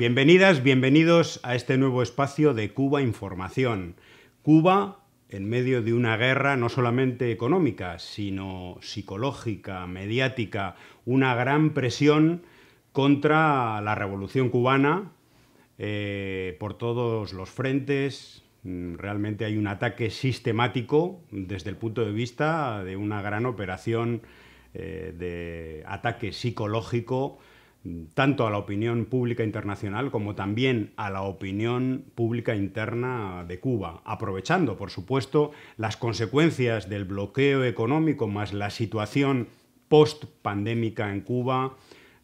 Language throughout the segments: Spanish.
Bienvenidas, bienvenidos a este nuevo espacio de Cuba Información. Cuba, en medio de una guerra no solamente económica, sino psicológica, mediática, una gran presión contra la revolución cubana eh, por todos los frentes. Mm, realmente hay un ataque sistemático desde el punto de vista de una gran operación eh, de ataque psicológico tanto a la opinión pública internacional como también a la opinión pública interna de Cuba, aprovechando, por supuesto, las consecuencias del bloqueo económico más la situación post-pandémica en Cuba,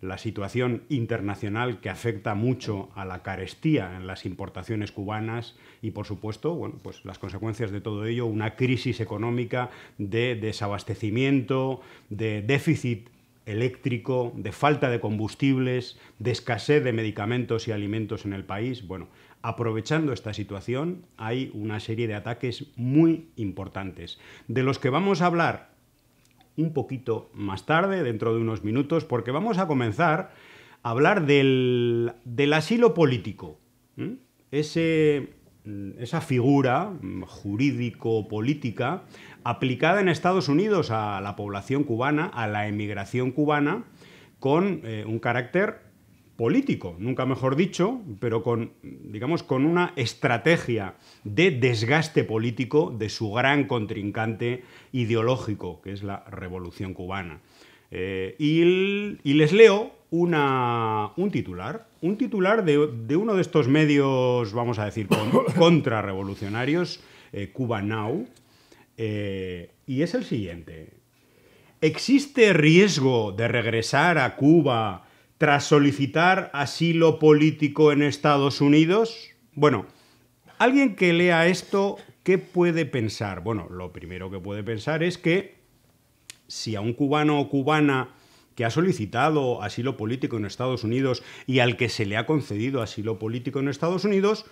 la situación internacional que afecta mucho a la carestía en las importaciones cubanas y, por supuesto, pues las consecuencias de todo ello, una crisis económica de desabastecimiento, de déficit eléctrico, de falta de combustibles, de escasez de medicamentos y alimentos en el país. Bueno, aprovechando esta situación hay una serie de ataques muy importantes, de los que vamos a hablar un poquito más tarde, dentro de unos minutos, porque vamos a comenzar a hablar del, asilo político. Ese, esa figura jurídico-política aplicada en Estados Unidos a la población cubana, a la emigración cubana, con eh, un carácter político, nunca mejor dicho, pero con, digamos, con una estrategia de desgaste político de su gran contrincante ideológico, que es la Revolución Cubana. Eh, y, les leo un titular, un titular de, uno de estos medios, vamos a decir, contrarrevolucionarios, eh, Cuba Now, eh, y es el siguiente. ¿Existe riesgo de regresar a Cuba tras solicitar asilo político en Estados Unidos? Bueno, alguien que lea esto, ¿qué puede pensar? Bueno, lo primero que puede pensar es que si a un cubano o cubana que ha solicitado asilo político en Estados Unidos y al que se le ha concedido asilo político en Estados Unidos,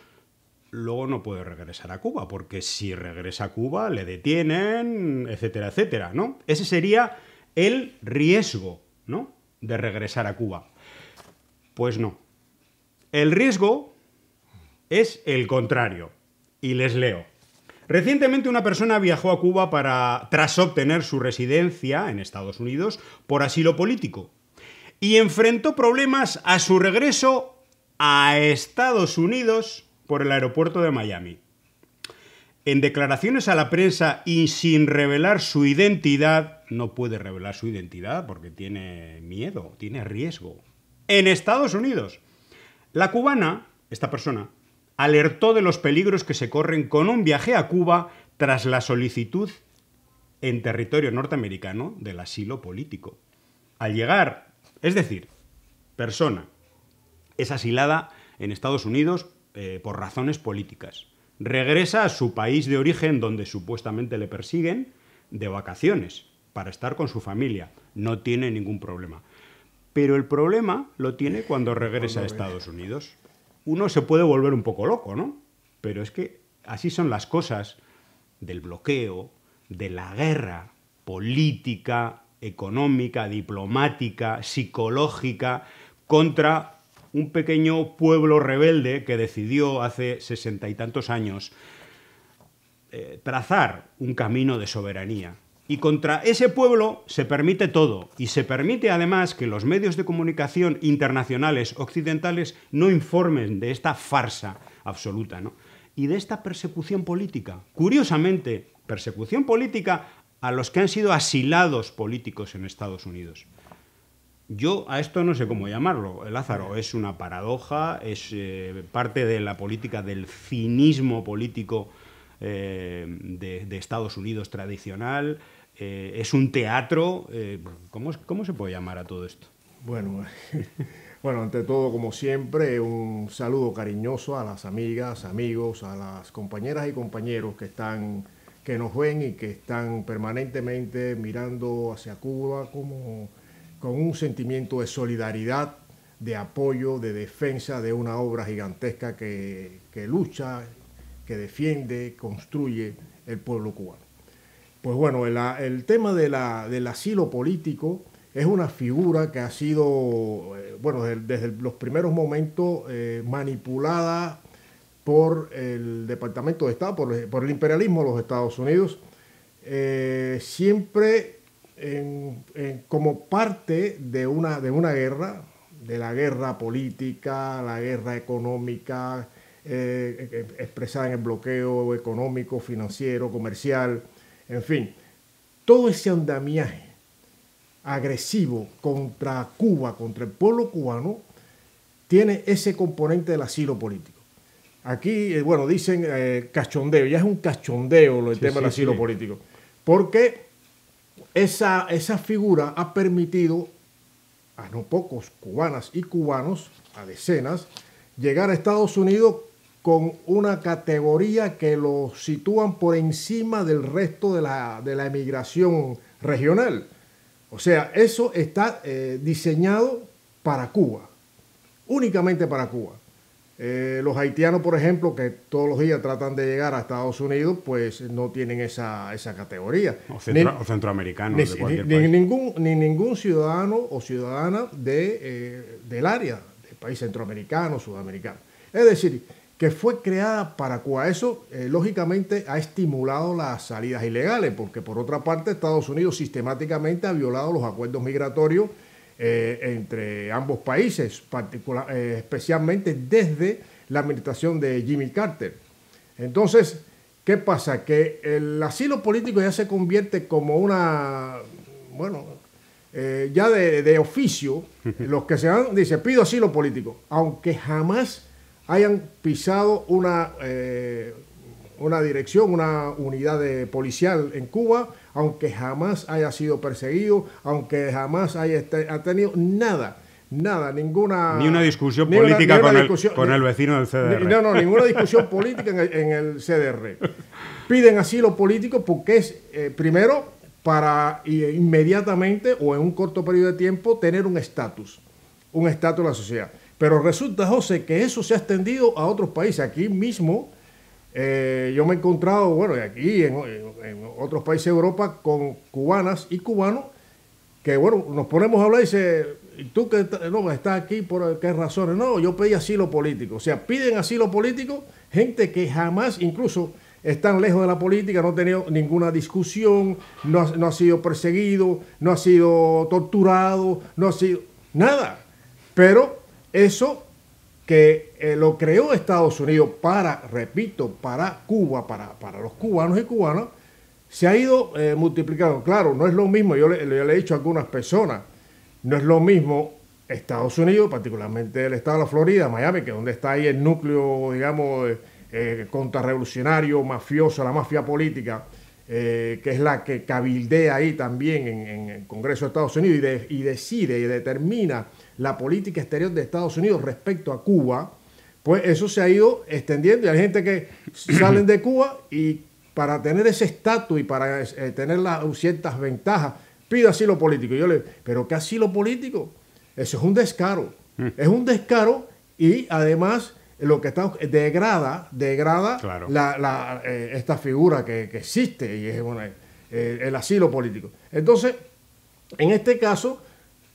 luego no puede regresar a Cuba, porque si regresa a Cuba le detienen, etcétera, etcétera, ¿no? Ese sería el riesgo, ¿no? De regresar a Cuba. Pues no. El riesgo es el contrario. Y les leo. Recientemente una persona viajó a Cuba para tras obtener su residencia en Estados Unidos por asilo político y enfrentó problemas a su regreso a Estados Unidos por el aeropuerto de Miami. En declaraciones a la prensa y sin revelar su identidad, no puede revelar su identidad porque tiene miedo, tiene riesgo. En Estados Unidos, la cubana, esta persona, alertó de los peligros que se corren con un viaje a Cuba tras la solicitud en territorio norteamericano del asilo político. Al llegar, es decir, persona es asilada en Estados Unidos eh, por razones políticas. Regresa a su país de origen donde supuestamente le persiguen de vacaciones para estar con su familia. No tiene ningún problema. Pero el problema lo tiene cuando regresa a Estados Unidos. Uno se puede volver un poco loco, ¿no? Pero es que así son las cosas del bloqueo, de la guerra política, económica, diplomática, psicológica contra un pequeño pueblo rebelde que decidió hace sesenta y tantos años eh, trazar un camino de soberanía. Y contra ese pueblo se permite todo, y se permite además que los medios de comunicación internacionales occidentales no informen de esta farsa absoluta, Y de esta persecución política. Curiosamente, persecución política a los que han sido asilados políticos en Estados Unidos. Yo a esto no sé cómo llamarlo, Lázaro. Es una paradoja, es eh, parte de la política del cinismo político eh, de, Estados Unidos tradicional, eh, es un teatro. ¿cómo, se puede llamar a todo esto? Bueno, bueno, ante todo, como siempre, un saludo cariñoso a las amigas, amigos, a las compañeras y compañeros que están que nos ven y que están permanentemente mirando hacia Cuba como con un sentimiento de solidaridad, de apoyo, de defensa de una obra gigantesca que, lucha, que defiende, construye el pueblo cubano. Pues bueno, el, tema del asilo político es una figura que ha sido, eh, bueno, desde, los primeros momentos eh, manipulada por el Departamento de Estado, por, el imperialismo de los Estados Unidos, eh, siempre como parte de una, de una guerra, de la guerra política, la guerra económica, eh, e, e, expresada en el bloqueo económico, financiero, comercial, en fin, todo ese andamiaje agresivo contra Cuba, contra el pueblo cubano, tiene ese componente del asilo político. Aquí, eh, bueno, dicen eh, cachondeo, ya es un cachondeo el tema del asilo político, porque esa, esa figura ha permitido a no pocos cubanas y cubanos, a decenas, llegar a Estados Unidos con una categoría que lo sitúan por encima del resto de la, emigración regional. O sea, eso está eh, diseñado para Cuba, únicamente para Cuba. Eh, los haitianos, por ejemplo, que todos los días tratan de llegar a Estados Unidos, pues no tienen esa, categoría. O, centroamericanos. de cualquier ni, ningún, ni ningún ciudadano o ciudadana de, eh, del área, del país centroamericano, sudamericano. Es decir, que fue creada para Cuba. Eso, eh, lógicamente, ha estimulado las salidas ilegales, porque por otra parte, Estados Unidos sistemáticamente ha violado los acuerdos migratorios eh, entre ambos países, eh, especialmente desde la administración de Jimmy Carter. Entonces, ¿qué pasa? Que el asilo político ya se convierte como una, bueno, eh, ya de, oficio, los que se han, dice, pido asilo político, aunque jamás hayan pisado una, una dirección, una unidad policial en Cuba, aunque jamás haya sido perseguido, aunque jamás haya este, tenido nada. Nada, ninguna. Ni una discusión política con, el, vecino del CDR. no, no, ninguna discusión política en el, CDR. Piden asilo político porque es, eh, primero, para inmediatamente o en un corto periodo de tiempo tener un estatus, un estatus de la sociedad. Pero resulta, José, que eso se ha extendido a otros países. Aquí mismo eh, yo me he encontrado, bueno, aquí en, otros países de Europa, con cubanas y cubanos que, bueno, nos ponemos a hablar y dice, tú que no, estás aquí por qué razones? No, yo pedí asilo político. O sea, piden asilo político gente que jamás, incluso están lejos de la política, no han tenido ninguna discusión, no no ha sido perseguido, no ha sido torturado, no ha sido nada. Pero eso que eh, lo creó Estados Unidos para, repito, para Cuba, para, para los cubanos y cubanas, se ha ido eh, multiplicando. Claro, no es lo mismo, yo le, he dicho a algunas personas, no es lo mismo Estados Unidos, particularmente el estado de la Florida, Miami, que es donde está ahí el núcleo, digamos, eh, contrarrevolucionario, mafioso, la mafia política, que es la que cabildea ahí también en, el Congreso de Estados Unidos y decide y determina la política exterior de Estados Unidos respecto a Cuba, pues eso se ha ido extendiendo y hay gente que salen de Cuba y para tener ese estatus y para eh, tener ciertas ventajas, pide asilo político. Yo le pero ¿qué asilo político? Eso es un descaro. Mm. Es un descaro y además lo que está degrada, degrada eh, esta figura que, existe y es eh, el asilo político. Entonces, en este caso,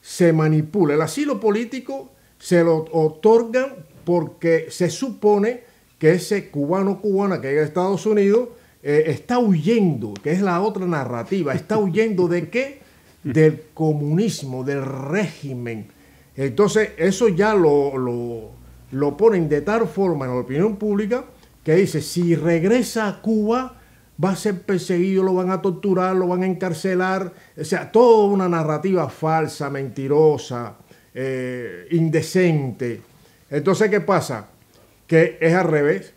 se manipula. El asilo político se lo otorgan porque se supone que ese cubano cubana que llega a Estados Unidos eh, está huyendo, que es la otra narrativa, está huyendo de qué? Del comunismo, del régimen. Entonces eso ya lo ponen de tal forma en la opinión pública que dice, si regresa a Cuba, va a ser perseguido, lo van a torturar, lo van a encarcelar. O sea, toda una narrativa falsa, mentirosa, eh, indecente. Entonces, ¿qué pasa? Que es al revés.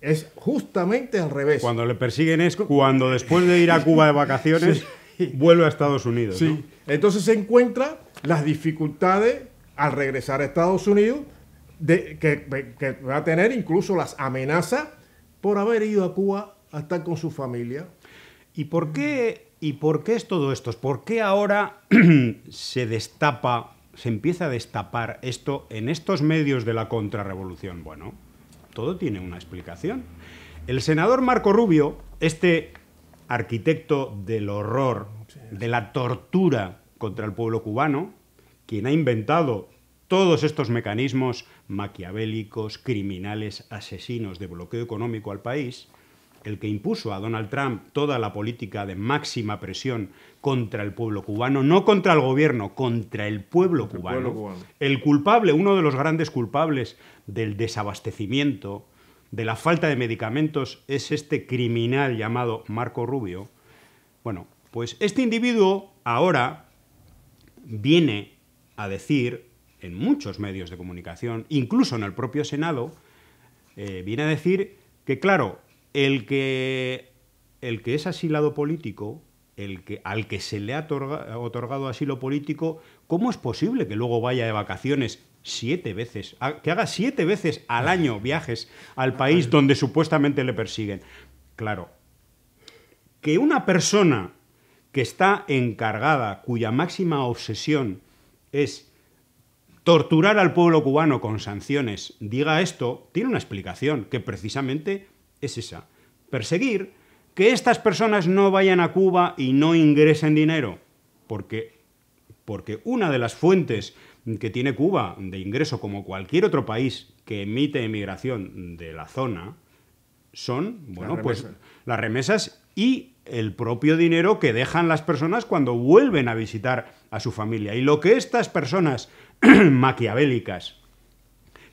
Es justamente al revés. Cuando le persiguen es cuando después de ir a Cuba de vacaciones vuelve a Estados Unidos. Sí. Entonces se encuentra las dificultades al regresar a Estados Unidos que, que va a tener incluso las amenazas por haber ido a Cuba hasta con su familia. ¿Y por qué, y por qué es todo esto? ¿Por qué ahora se destapa, se empieza a destapar esto en estos medios de la contrarrevolución? Bueno, todo tiene una explicación. El senador Marco Rubio, este arquitecto del horror, de la tortura contra el pueblo cubano, quien ha inventado todos estos mecanismos maquiavélicos, criminales, asesinos de bloqueo económico al país, el que impuso a Donald Trump toda la política de máxima presión contra el pueblo cubano, no contra el gobierno, contra el pueblo, cubano, el culpable, uno de los grandes culpables del desabastecimiento, de la falta de medicamentos, es este criminal llamado Marco Rubio. Bueno, pues este individuo ahora viene a decir en muchos medios de comunicación, incluso en el propio Senado, eh, viene a decir que, claro, el que, es asilado político, el al que se le ha otorgado asilo político, ¿cómo es posible que luego vaya de vacaciones siete veces, que haga siete veces al año viajes al país donde supuestamente le persiguen? Claro, que una persona que está encargada, cuya máxima obsesión es torturar al pueblo cubano con sanciones, diga esto, tiene una explicación, que precisamente es esa, perseguir que estas personas no vayan a Cuba y no ingresen dinero, porque, porque una de las fuentes que tiene Cuba de ingreso, como cualquier otro país que emite emigración de la zona, son, bueno, pues las remesas y el propio dinero que dejan las personas cuando vuelven a visitar a su familia. Y lo que estas personas maquiavélicas,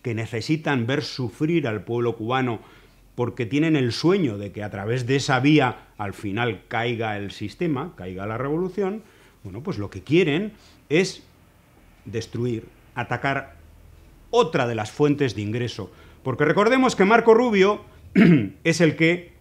que necesitan ver sufrir al pueblo cubano porque tienen el sueño de que a través de esa vía al final caiga el sistema, caiga la revolución, bueno, pues lo que quieren es destruir, atacar otra de las fuentes de ingreso. Porque recordemos que Marco Rubio es el que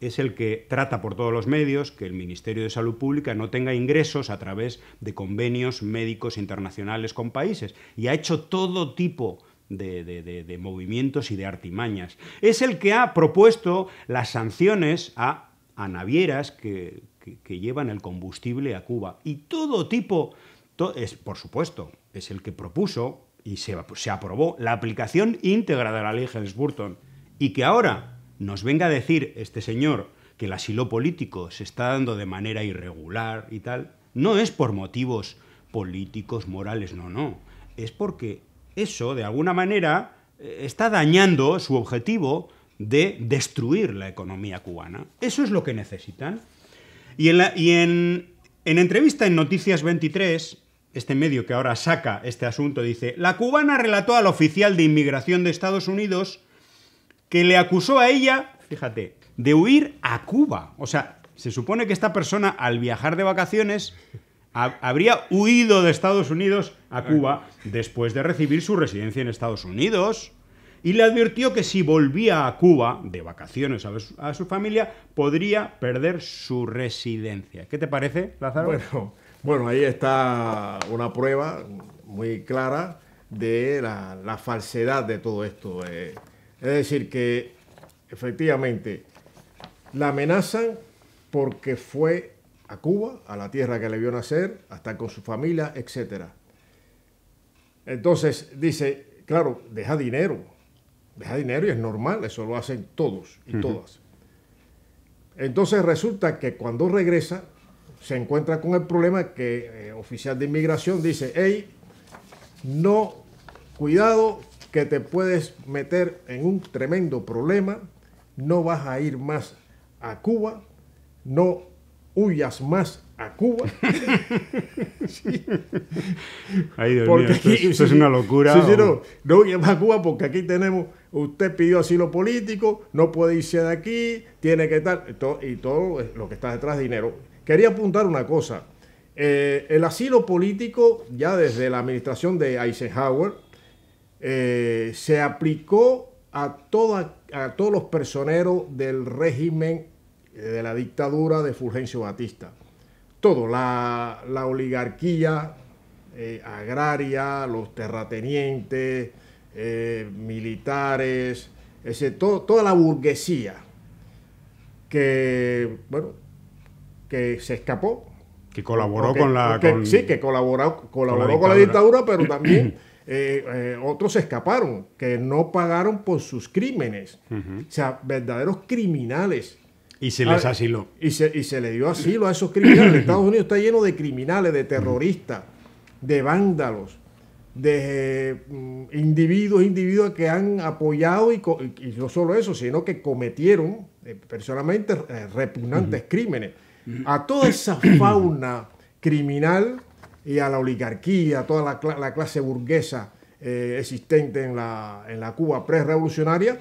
es el que trata por todos los medios que el Ministerio de Salud Pública no tenga ingresos a través de convenios médicos internacionales con países y ha hecho todo tipo de, movimientos y de artimañas. Es el que ha propuesto las sanciones a, a navieras que, llevan el combustible a Cuba. Y todo tipo, es, por supuesto, es el que propuso y se, se aprobó la aplicación íntegra de la ley Helms-Burton. Y que ahora nos venga a decir este señor que el asilo político se está dando de manera irregular y tal, no es por motivos políticos, morales, no, no. Es porque eso, de alguna manera, eh, está dañando su objetivo de destruir la economía cubana. Eso es lo que necesitan. Y en, en entrevista en Noticias 23, este medio que ahora saca este asunto dice, la cubana relató al oficial de inmigración de Estados Unidos que le acusó a ella, fíjate, de huir a Cuba. O sea, se supone que esta persona al viajar de vacaciones habría huido de Estados Unidos a Cuba después de recibir su residencia en Estados Unidos. Y le advirtió que si volvía a Cuba de vacaciones a su, familia, podría perder su residencia. ¿Qué te parece, Lázaro? Bueno, ahí está una prueba muy clara de la, falsedad de todo esto. Eh. es decir, que efectivamente la amenazan porque fue a Cuba, a la tierra que le vio nacer, hasta con su familia, etc. Entonces dice, claro, deja dinero, deja dinero y es normal, eso lo hacen todos y todas. Entonces resulta que cuando regresa, se encuentra con el problema que el eh, oficial de inmigración dice, hey, no, cuidado que te puedes meter en un tremendo problema, no vas a ir más a Cuba, no huyas más a Cuba. sí. es, una locura. Sí, sí, no, no huyas más a Cuba porque aquí tenemos, usted pidió asilo político, no puede irse de aquí, tiene que estar, y todo, lo que está detrás dinero. Quería apuntar una cosa. Eh, el asilo político, ya desde la administración de Eisenhower, eh, se aplicó a, a todos los personeros del régimen eh, de la dictadura de Fulgencio Batista. Todo, la, oligarquía eh, agraria, los terratenientes, eh, militares, ese, toda la burguesía que, bueno, que se escapó. Que colaboró con la... sí, que colaboró, con la dictadura, pero también... otros se escaparon, que no pagaron por sus crímenes. O sea, verdaderos criminales y se ah, les asiló. Y se, y se le dio asilo a esos criminales. Estados Unidos está lleno de criminales, de terroristas, de vándalos, de mm, individuos, individuos que han apoyado y, no solo eso, sino que cometieron eh, personalmente eh, repugnantes crímenes. A toda esa fauna criminal y a la oligarquía, a toda la, clase burguesa eh, existente en la, en la Cuba pre-revolucionaria,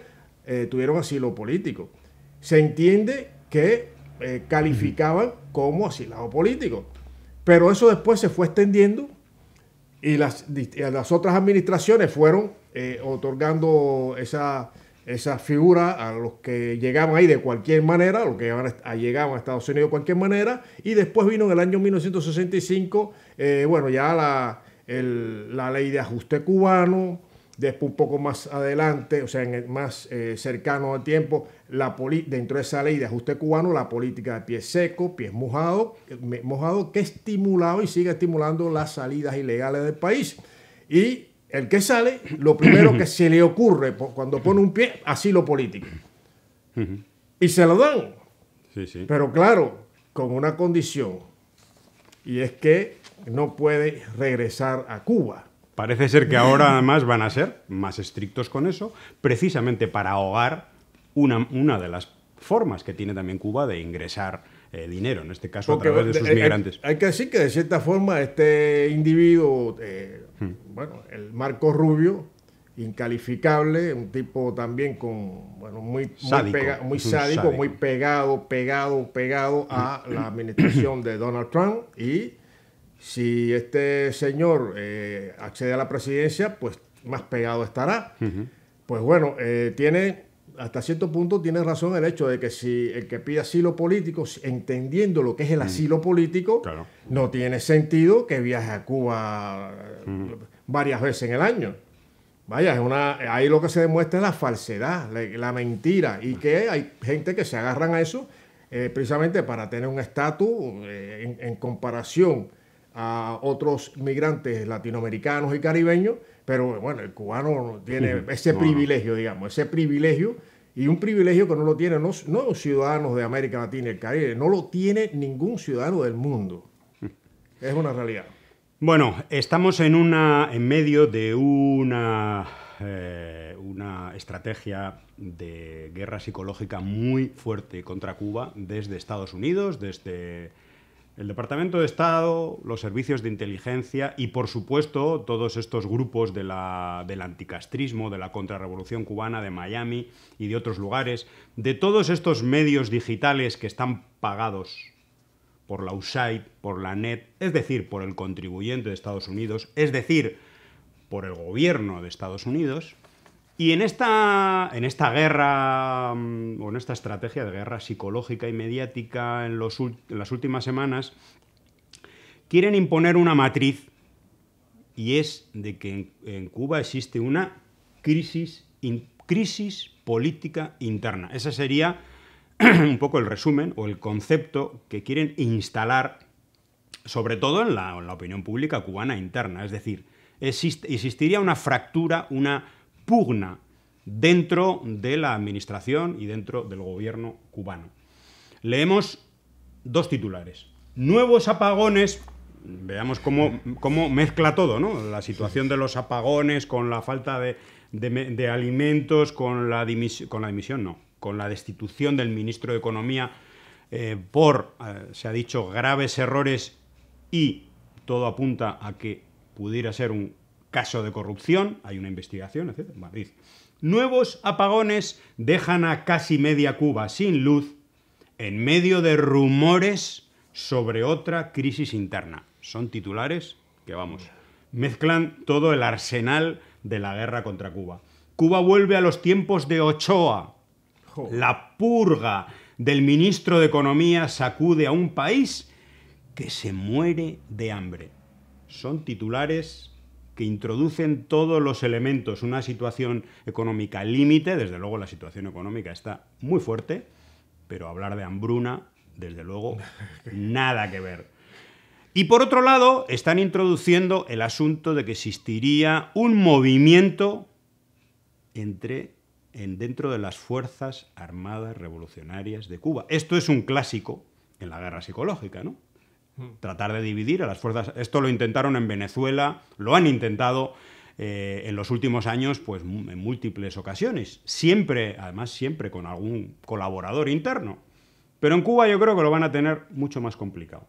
tuvieron asilo político se entiende que eh, calificaban como asilado político. Pero eso después se fue extendiendo y las, otras administraciones fueron eh, otorgando esa, figura a los que llegaban ahí de cualquier manera, a los que llegaban a Estados Unidos de cualquier manera, y después vino en el año 1965, eh, bueno, ya la, ley de ajuste cubano, después un poco más adelante, o sea, en más cercano al tiempo, dentro de esa ley de ajuste cubano la política de pies secos, pies mojados, mojado, que estimulado y sigue estimulando las salidas ilegales del país. Y el que sale, lo primero que se le ocurre cuando pone un pie, asilo político. Y se lo dan. Pero claro, con una condición, y es que no puede regresar a Cuba. Parece ser que ahora además van a ser más estrictos con eso, precisamente para ahogar una, una de las formas que tiene también Cuba de ingresar eh, dinero, en este caso a través de sus migrantes. Hay, que decir que de cierta forma este individuo, eh, hmm. bueno, el Marco Rubio, incalificable, un tipo también con, bueno, muy, sádico, muy, muy muy pegado, pegado, pegado a hmm. la administración de Donald Trump y si este señor eh, accede a la presidencia, pues más pegado estará. Pues bueno, tiene hasta cierto punto tiene razón el hecho de que si el que pide asilo político, entendiendo lo que es el mm. asilo político, no tiene sentido que viaje a Cuba mm. varias veces en el año. Vaya, es una, ahí lo que se demuestra es la falsedad, la, mentira, y que hay gente que se agarran a eso eh, precisamente para tener un estatus eh, en comparación a otros migrantes latinoamericanos y caribeños pero bueno, el cubano tiene ese privilegio, digamos, ese privilegio y un privilegio que no lo tienen los, no ciudadanos de América Latina y el Caribe, no lo tiene ningún ciudadano del mundo. Es una realidad. Bueno, estamos en, una, en medio de una, eh, una estrategia de guerra psicológica muy fuerte contra Cuba desde Estados Unidos, desde el Departamento de Estado, los servicios de inteligencia y, por supuesto, todos estos grupos del anticastrismo, de la contrarrevolución cubana, de Miami y de otros lugares, de todos estos medios digitales que están pagados por la USAID, por la NET, es decir, por el contribuyente de Estados Unidos, es decir, por el gobierno de Estados Unidos, y en esta, en esta guerra, mm, o en esta estrategia de guerra psicológica y mediática en, las últimas semanas, quieren imponer una matriz, y es de que en, Cuba existe una crisis, crisis política interna. Ese sería un poco el resumen o el concepto que quieren instalar, sobre todo en la, opinión pública cubana interna. Es decir, existiría una fractura, una pugna dentro de la administración y dentro del gobierno cubano. Leemos dos titulares. Nuevos apagones, veamos cómo, cómo mezcla todo, ¿no? La situación de los apagones con la falta de, alimentos, con la, dimisión, con la dimisión, no, con la destitución del ministro de Economía eh, por, eh, se ha dicho, graves errores y todo apunta a que pudiera ser un caso de corrupción, hay una investigación, etc. nuevos apagones dejan a casi media Cuba sin luz en medio de rumores sobre otra crisis interna. Son titulares que, vamos, mezclan todo el arsenal de la guerra contra Cuba. Cuba vuelve a los tiempos de Ochoa. La purga del ministro de Economía sacude a un país que se muere de hambre. Son titulares que introducen todos los elementos, una situación económica límite, desde luego la situación económica está muy fuerte, pero hablar de hambruna, desde luego, nada que ver. Y por otro lado, están introduciendo el asunto de que existiría un movimiento entre, en, dentro de las Fuerzas Armadas Revolucionarias de Cuba. Esto es un clásico en la guerra psicológica, ¿no? Tratar de dividir a las fuerzas. Esto lo intentaron en Venezuela, lo han intentado eh, en los últimos años, pues en múltiples ocasiones. Siempre, además, siempre con algún colaborador interno. Pero en Cuba yo creo que lo van a tener mucho más complicado.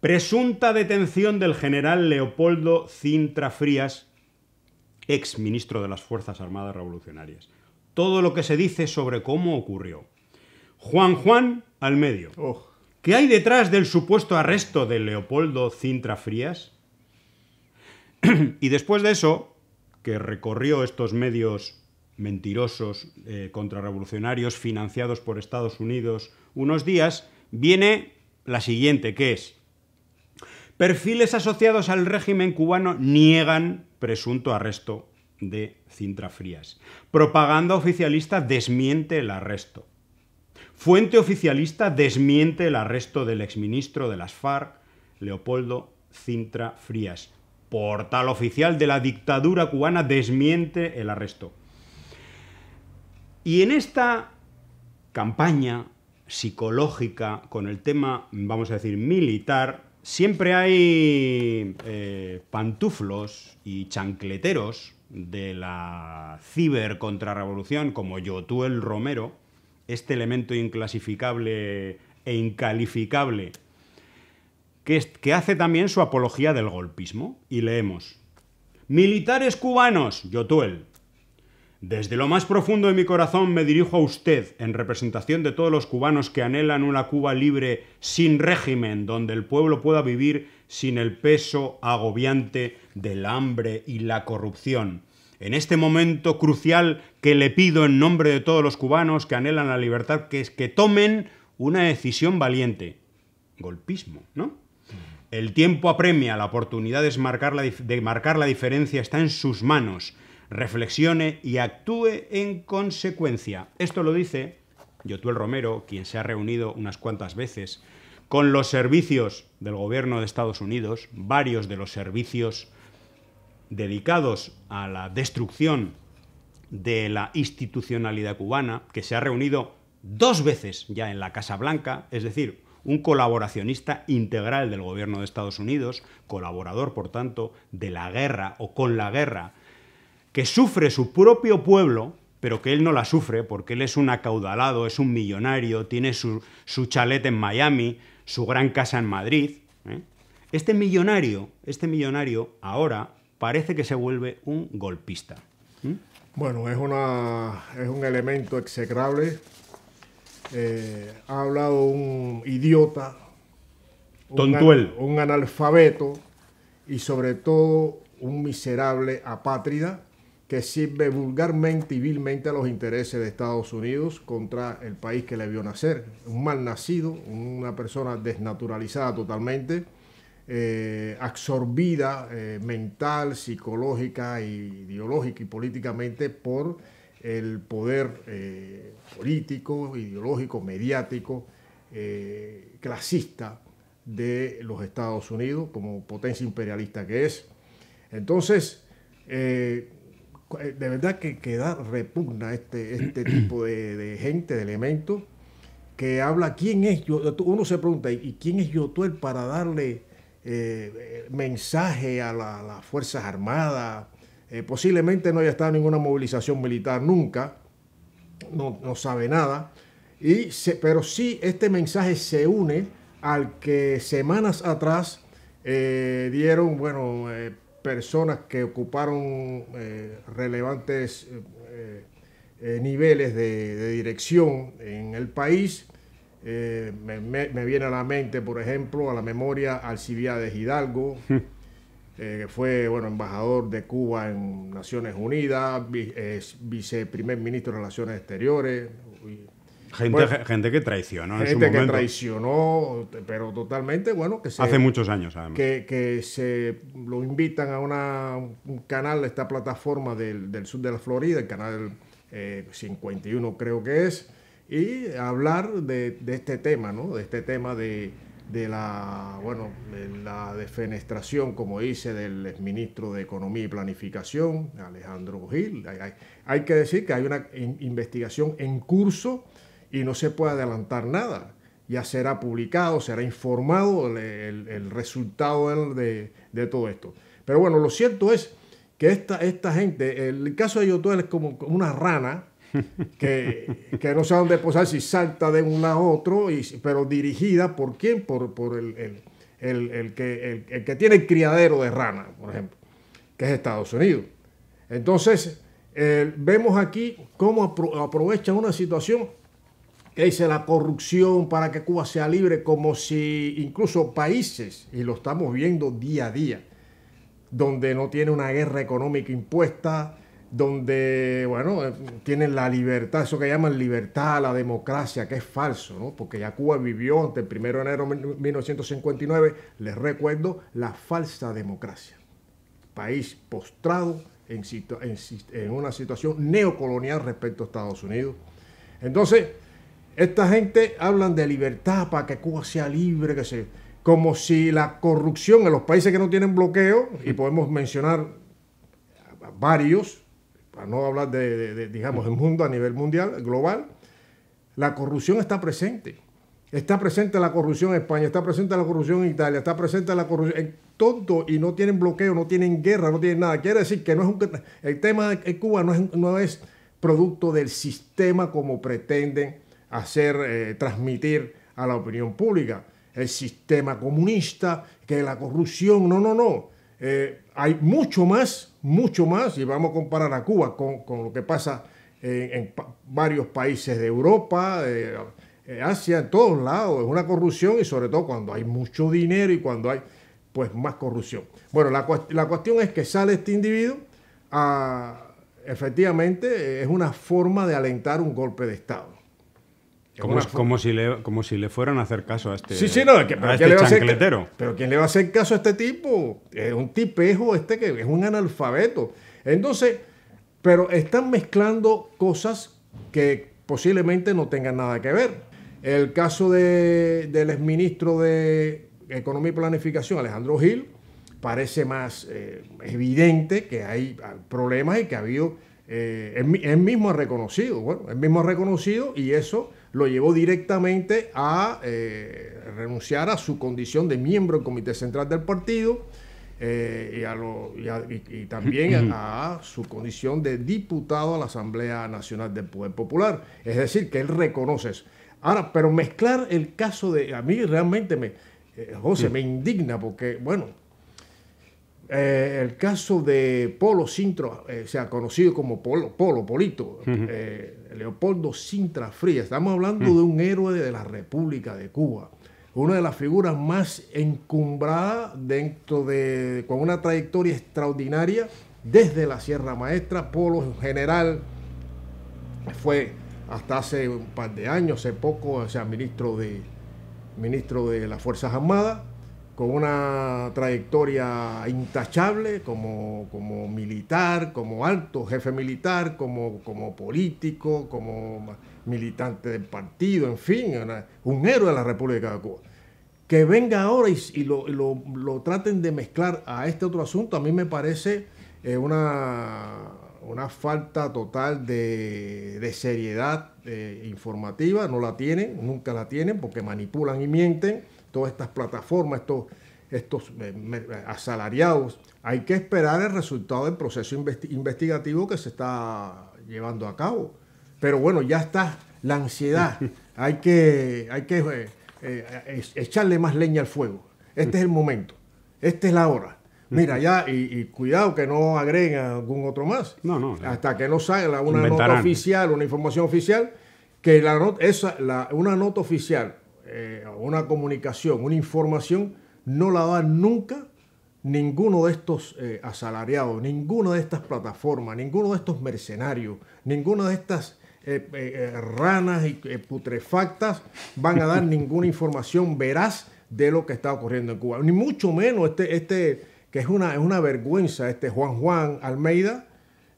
Presunta detención del general Leopoldo Cintra Frías, ex ministro de las Fuerzas Armadas Revolucionarias. Todo lo que se dice sobre cómo ocurrió. Juan Juan al medio. ¿Qué hay detrás del supuesto arresto de Leopoldo Cintra Frías? y después de eso, que recorrió estos medios mentirosos, eh, contrarrevolucionarios, financiados por Estados Unidos unos días, viene la siguiente, que es, perfiles asociados al régimen cubano niegan presunto arresto de Cintra Frías. Propaganda oficialista desmiente el arresto. Fuente oficialista desmiente el arresto del exministro de las FARC, Leopoldo Cintra Frías. Portal oficial de la dictadura cubana desmiente el arresto. Y en esta campaña psicológica con el tema, vamos a decir, militar, siempre hay eh, pantuflos y chancleteros de la cibercontrarrevolución como el Romero, este elemento inclasificable e incalificable, que, hace también su apología del golpismo. Y leemos, Militares cubanos, Yotuel. Desde lo más profundo de mi corazón me dirijo a usted, en representación de todos los cubanos que anhelan una Cuba libre, sin régimen, donde el pueblo pueda vivir sin el peso agobiante del hambre y la corrupción en este momento crucial que le pido en nombre de todos los cubanos que anhelan la libertad, que es que tomen una decisión valiente. Golpismo, ¿no? El tiempo apremia, la oportunidad de marcar la, de marcar la diferencia está en sus manos. Reflexione y actúe en consecuencia. Esto lo dice Yotuel Romero, quien se ha reunido unas cuantas veces con los servicios del gobierno de Estados Unidos, varios de los servicios dedicados a la destrucción de la institucionalidad cubana, que se ha reunido dos veces ya en la Casa Blanca, es decir, un colaboracionista integral del gobierno de Estados Unidos, colaborador, por tanto, de la guerra o con la guerra, que sufre su propio pueblo, pero que él no la sufre porque él es un acaudalado, es un millonario, tiene su, chalet en Miami, su gran casa en Madrid. ¿eh? Este millonario, este millonario ahora parece que se vuelve un golpista. ¿Mm? Bueno, es, un elemento execrable. Eh, ha hablado un idiota, Tontuel. Un, un analfabeto y sobre todo un miserable apátrida que sirve vulgarmente y vilmente a los intereses de Estados Unidos contra el país que le vio nacer. Un mal nacido, una persona desnaturalizada totalmente eh, absorbida eh, mental, psicológica, ideológica y políticamente por el poder eh, político, ideológico, mediático, clasista de los Estados Unidos como potencia imperialista que es. Entonces, de verdad que, queda da repugna este, este tipo de, gente, de elementos, que habla quién es yo. Uno se pregunta, ¿y quién es Yotuel para darle eh, mensaje a las Fuerzas Armadas. Eh, posiblemente no haya estado ninguna movilización militar nunca, no, sabe nada. Y pero sí este mensaje se une al que semanas atrás eh, dieron, bueno, personas que ocuparon relevantes niveles de dirección en el país eh, me, viene a la mente, por ejemplo, a la memoria Alcibiades Hidalgo, hmm. eh, que fue bueno, embajador de Cuba en Naciones Unidas, viceprimer ministro de Relaciones Exteriores. gente, que traicionó. Gente que traicionó, pero totalmente, bueno, que Hace muchos años, además. Que, lo invitan a un canal, esta plataforma del sur de la Florida, el canal 51 eh, creo que es y hablar de, este tema, ¿no? De este tema de, la, bueno, la defenestración, como dice, del ministro de Economía y Planificación, Alejandro Gil. Hay, que decir que hay una investigación en curso y no se puede adelantar nada. Ya será publicado, será informado el, resultado de, todo esto. Pero bueno, lo cierto es que esta, esta gente, el caso de Yotuel es como una rana que, no sabe dónde posar... ...si salta de una a otro, y, pero dirigida por quién? Por, por el, que, el, que tiene el criadero de rana, por ejemplo, que es Estados Unidos. Entonces, eh, vemos aquí cómo aprovechan aprovecha una situación que dice la corrupción para que Cuba sea libre, como si incluso países, y lo estamos viendo día a día, donde no tiene una guerra económica impuesta, donde, bueno, eh, tienen la libertad, eso que llaman libertad, la democracia, que es falso, ¿no? Porque ya Cuba vivió ante el 1 de enero de 1959, les recuerdo, la falsa democracia. País postrado en, una situación neocolonial respecto a Estados Unidos. Entonces, esta gente hablan de libertad para que Cuba sea libre, que sé, Como si la corrupción en los países que no tienen bloqueo, y podemos mencionar varios, para no hablar de, digamos, el mundo a nivel mundial, global, la corrupción está presente. Está presente la corrupción en España, está presente la corrupción en Italia, está presente la corrupción en tonto y no tienen bloqueo, no tienen guerra, no tienen nada. Quiere decir que no es el tema de Cuba no es, no es producto del sistema como pretenden hacer, eh, transmitir a la opinión pública. El sistema comunista, que la corrupción, no, no, no. Eh, hay mucho más, mucho más, y vamos a comparar a Cuba con, lo que pasa en, varios países de Europa, de, eh, Asia, en todos lados. Es una corrupción y sobre todo cuando hay mucho dinero y cuando hay pues más corrupción. Bueno, la, la cuestión es que sale este individuo efectivamente es una forma de alentar un golpe de Estado. Como, si le, como si le fueran a hacer caso a este, sí, sí, no, que, este le pero ¿quién le va a hacer caso a este tipo? Es un tipejo este que es un analfabeto. Entonces, pero están mezclando cosas que posiblemente no tengan nada que ver. El caso de, del exministro de Economía y Planificación, Alejandro Gil, parece más eh, evidente que hay problemas y que ha habido... Eh, él mismo ha reconocido, bueno, él mismo ha reconocido y eso lo llevó directamente a eh, renunciar a su condición de miembro del Comité Central del Partido eh, y, también a, su condición de diputado a la Asamblea Nacional del Poder Popular. Es decir, que él reconoce eso. Ahora, pero mezclar el caso de... A mí realmente me... Eh, José, me mm. indigna porque, bueno, el caso de Polo Sintro, o sea, conocido como Polo, Polito, Leopoldo Sintra Fría. Estamos hablando mm. de un héroe de la República de Cuba, una de las figuras más encumbradas dentro de, con una trayectoria extraordinaria desde la Sierra Maestra, Polo general, fue hasta hace un par de años, hace poco, o sea, ministro de, ministro de las Fuerzas Armadas con una trayectoria intachable como, militar, como alto jefe militar, como, político, como militante del partido, en fin, un héroe de la República de Cuba. Que venga ahora y, lo, traten de mezclar a este otro asunto, a mí me parece eh, una, falta total de, seriedad eh, informativa, no la tienen, nunca la tienen porque manipulan y mienten todas estas plataformas, estos, estos eh, asalariados. Hay que esperar el resultado del proceso investigativo que se está llevando a cabo. Pero bueno, ya está la ansiedad. Hay que, hay que eh, eh, echarle más leña al fuego. Este es el momento. Esta es la hora. Mira, ya, y, cuidado que no agreguen algún otro más. No, Hasta que no salga una nota oficial, una información oficial, que la esa, una nota oficial eh, una comunicación, una información, no la dan nunca ninguno de estos eh, asalariados, ninguna de estas plataformas, ninguno de estos mercenarios, ninguna de estas eh, ranas y putrefactas van a dar ninguna información veraz de lo que está ocurriendo en Cuba. Ni mucho menos este, este que es una, una vergüenza, este Juan Juan Almeida.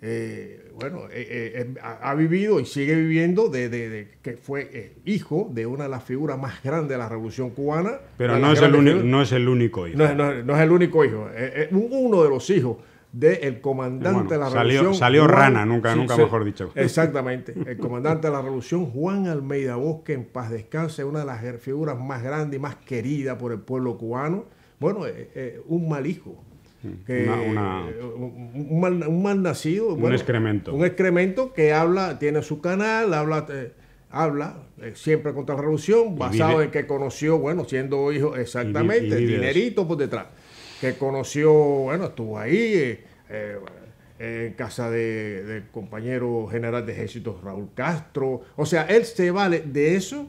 Eh, bueno, eh, eh, em, ha vivido y sigue viviendo desde que fue eh, hijo de una de las figuras más grandes de la Revolución Cubana. Pero no es, el no es, el único hijo. No, es el único hijo, uno de los hijos del comandante de la Revolución. Salió, rana, nunca, nunca mejor dicho. Exactamente, el comandante de la Revolución, Juan Almeida Bosque, en paz descanse, una de las figuras más grandes y más queridas por el pueblo cubano. Bueno, un mal hijo, un, mal, nacido. Un excremento. Un excremento que habla, tiene su canal, habla, eh, habla eh, siempre contra la revolución, basado en que conoció, bueno, siendo hijo, exactamente, dinerito por detrás. Que conoció, bueno, estuvo ahí. Eh, en casa de, del compañero general de ejército Raúl Castro. O sea, él se vale de eso,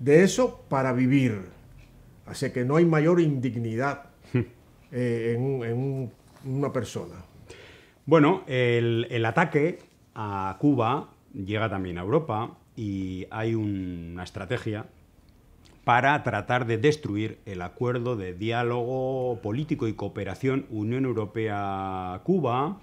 de eso para vivir. Así que no hay mayor indignidad eh, en, una persona? Bueno, el, ataque a Cuba llega también a Europa y hay una estrategia para tratar de destruir el acuerdo de diálogo político y cooperación Unión Europea-Cuba,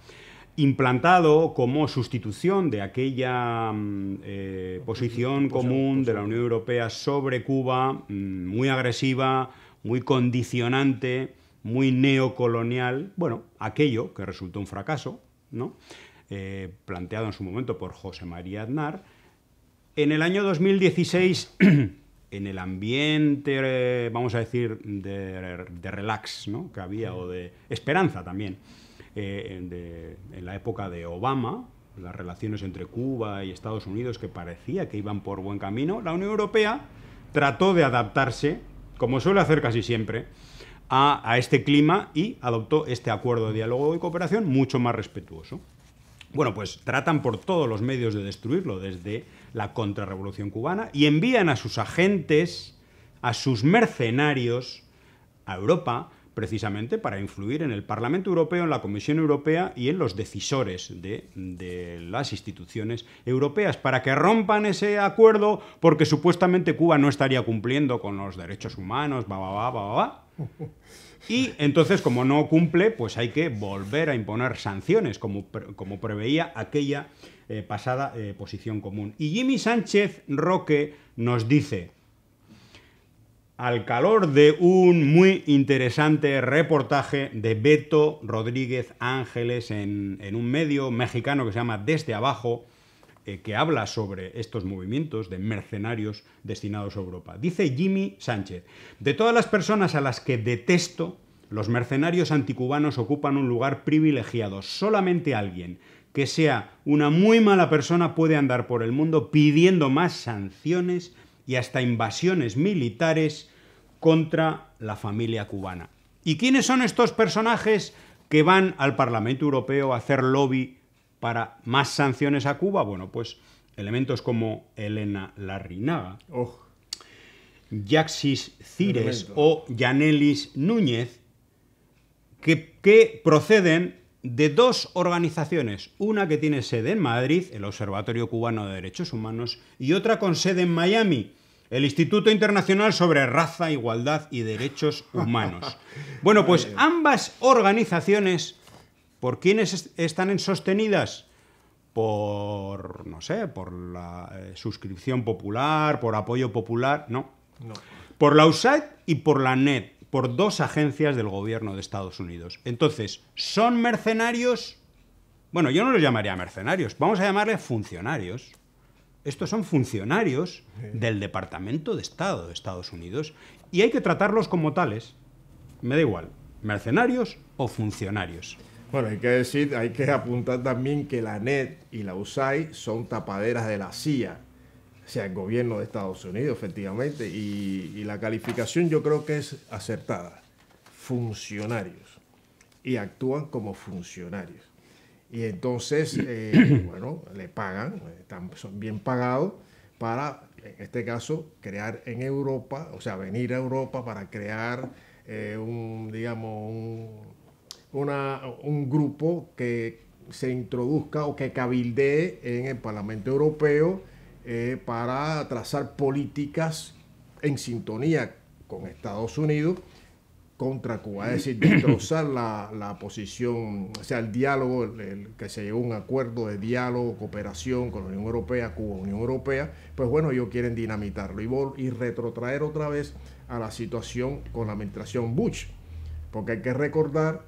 implantado como sustitución de aquella mm, eh, posición común de la Unión Europea sobre Cuba, mm, muy agresiva, muy condicionante muy neocolonial, bueno, aquello que resultó un fracaso, ¿no? Eh, planteado en su momento por José María Aznar. En el año 2016, en el ambiente, eh, vamos a decir, de, relax ¿no? que había, o de esperanza también, eh, en la época de Obama, las relaciones entre Cuba y Estados Unidos que parecía que iban por buen camino, la Unión Europea trató de adaptarse, como suele hacer casi siempre, a, este clima y adoptó este acuerdo de diálogo y cooperación mucho más respetuoso. Bueno, pues tratan por todos los medios de destruirlo, desde la contrarrevolución cubana, y envían a sus agentes, a sus mercenarios, a Europa, precisamente para influir en el Parlamento Europeo, en la Comisión Europea y en los decisores de, las instituciones europeas, para que rompan ese acuerdo porque supuestamente Cuba no estaría cumpliendo con los derechos humanos, va, y entonces, como no cumple, pues hay que volver a imponer sanciones, como, preveía aquella eh, pasada eh, posición común. Y Jimmy Sánchez Roque nos dice, al calor de un muy interesante reportaje de Beto Rodríguez Ángeles en un medio mexicano que se llama Desde Abajo, eh, que habla sobre estos movimientos de mercenarios destinados a Europa. Dice Jimmy Sánchez, de todas las personas a las que detesto, los mercenarios anticubanos ocupan un lugar privilegiado. Solamente alguien que sea una muy mala persona puede andar por el mundo pidiendo más sanciones y hasta invasiones militares contra la familia cubana. ¿Y quiénes son estos personajes que van al Parlamento Europeo a hacer lobby para más sanciones a Cuba, bueno, pues elementos como Elena Larrinaga, Jaxis Cires o Yanelis Núñez, que, que proceden de dos organizaciones, una que tiene sede en Madrid, el Observatorio Cubano de Derechos Humanos, y otra con sede en Miami, el Instituto Internacional sobre Raza, Igualdad y Derechos Humanos. Bueno, pues ambas organizaciones ¿Por quiénes están sostenidas? Por, no sé, por la eh, suscripción popular, por apoyo popular, no. Por la USAID y por la NET, por dos agencias del gobierno de Estados Unidos. Entonces, ¿son mercenarios? Bueno, yo no los llamaría mercenarios, vamos a llamarles funcionarios. Estos son funcionarios del Departamento de Estado de Estados Unidos y hay que tratarlos como tales. Me da igual, mercenarios o funcionarios. Bueno, hay que decir, hay que apuntar también que la NET y la USAID son tapaderas de la CIA, o sea, el gobierno de Estados Unidos, efectivamente, y, la calificación yo creo que es acertada. Funcionarios. Y actúan como funcionarios. Y entonces, eh, bueno, le pagan, son bien pagados para, en este caso, crear en Europa, o sea, venir a Europa para crear eh, un, digamos, un una, un grupo que se introduzca o que cabildee en el Parlamento Europeo eh, para trazar políticas en sintonía con Estados Unidos contra Cuba, es decir, destrozar la, posición, o sea, el diálogo, el, que se llegó a un acuerdo de diálogo, cooperación con la Unión Europea, Cuba, Unión Europea, pues bueno, ellos quieren dinamitarlo y, y retrotraer otra vez a la situación con la administración Bush, porque hay que recordar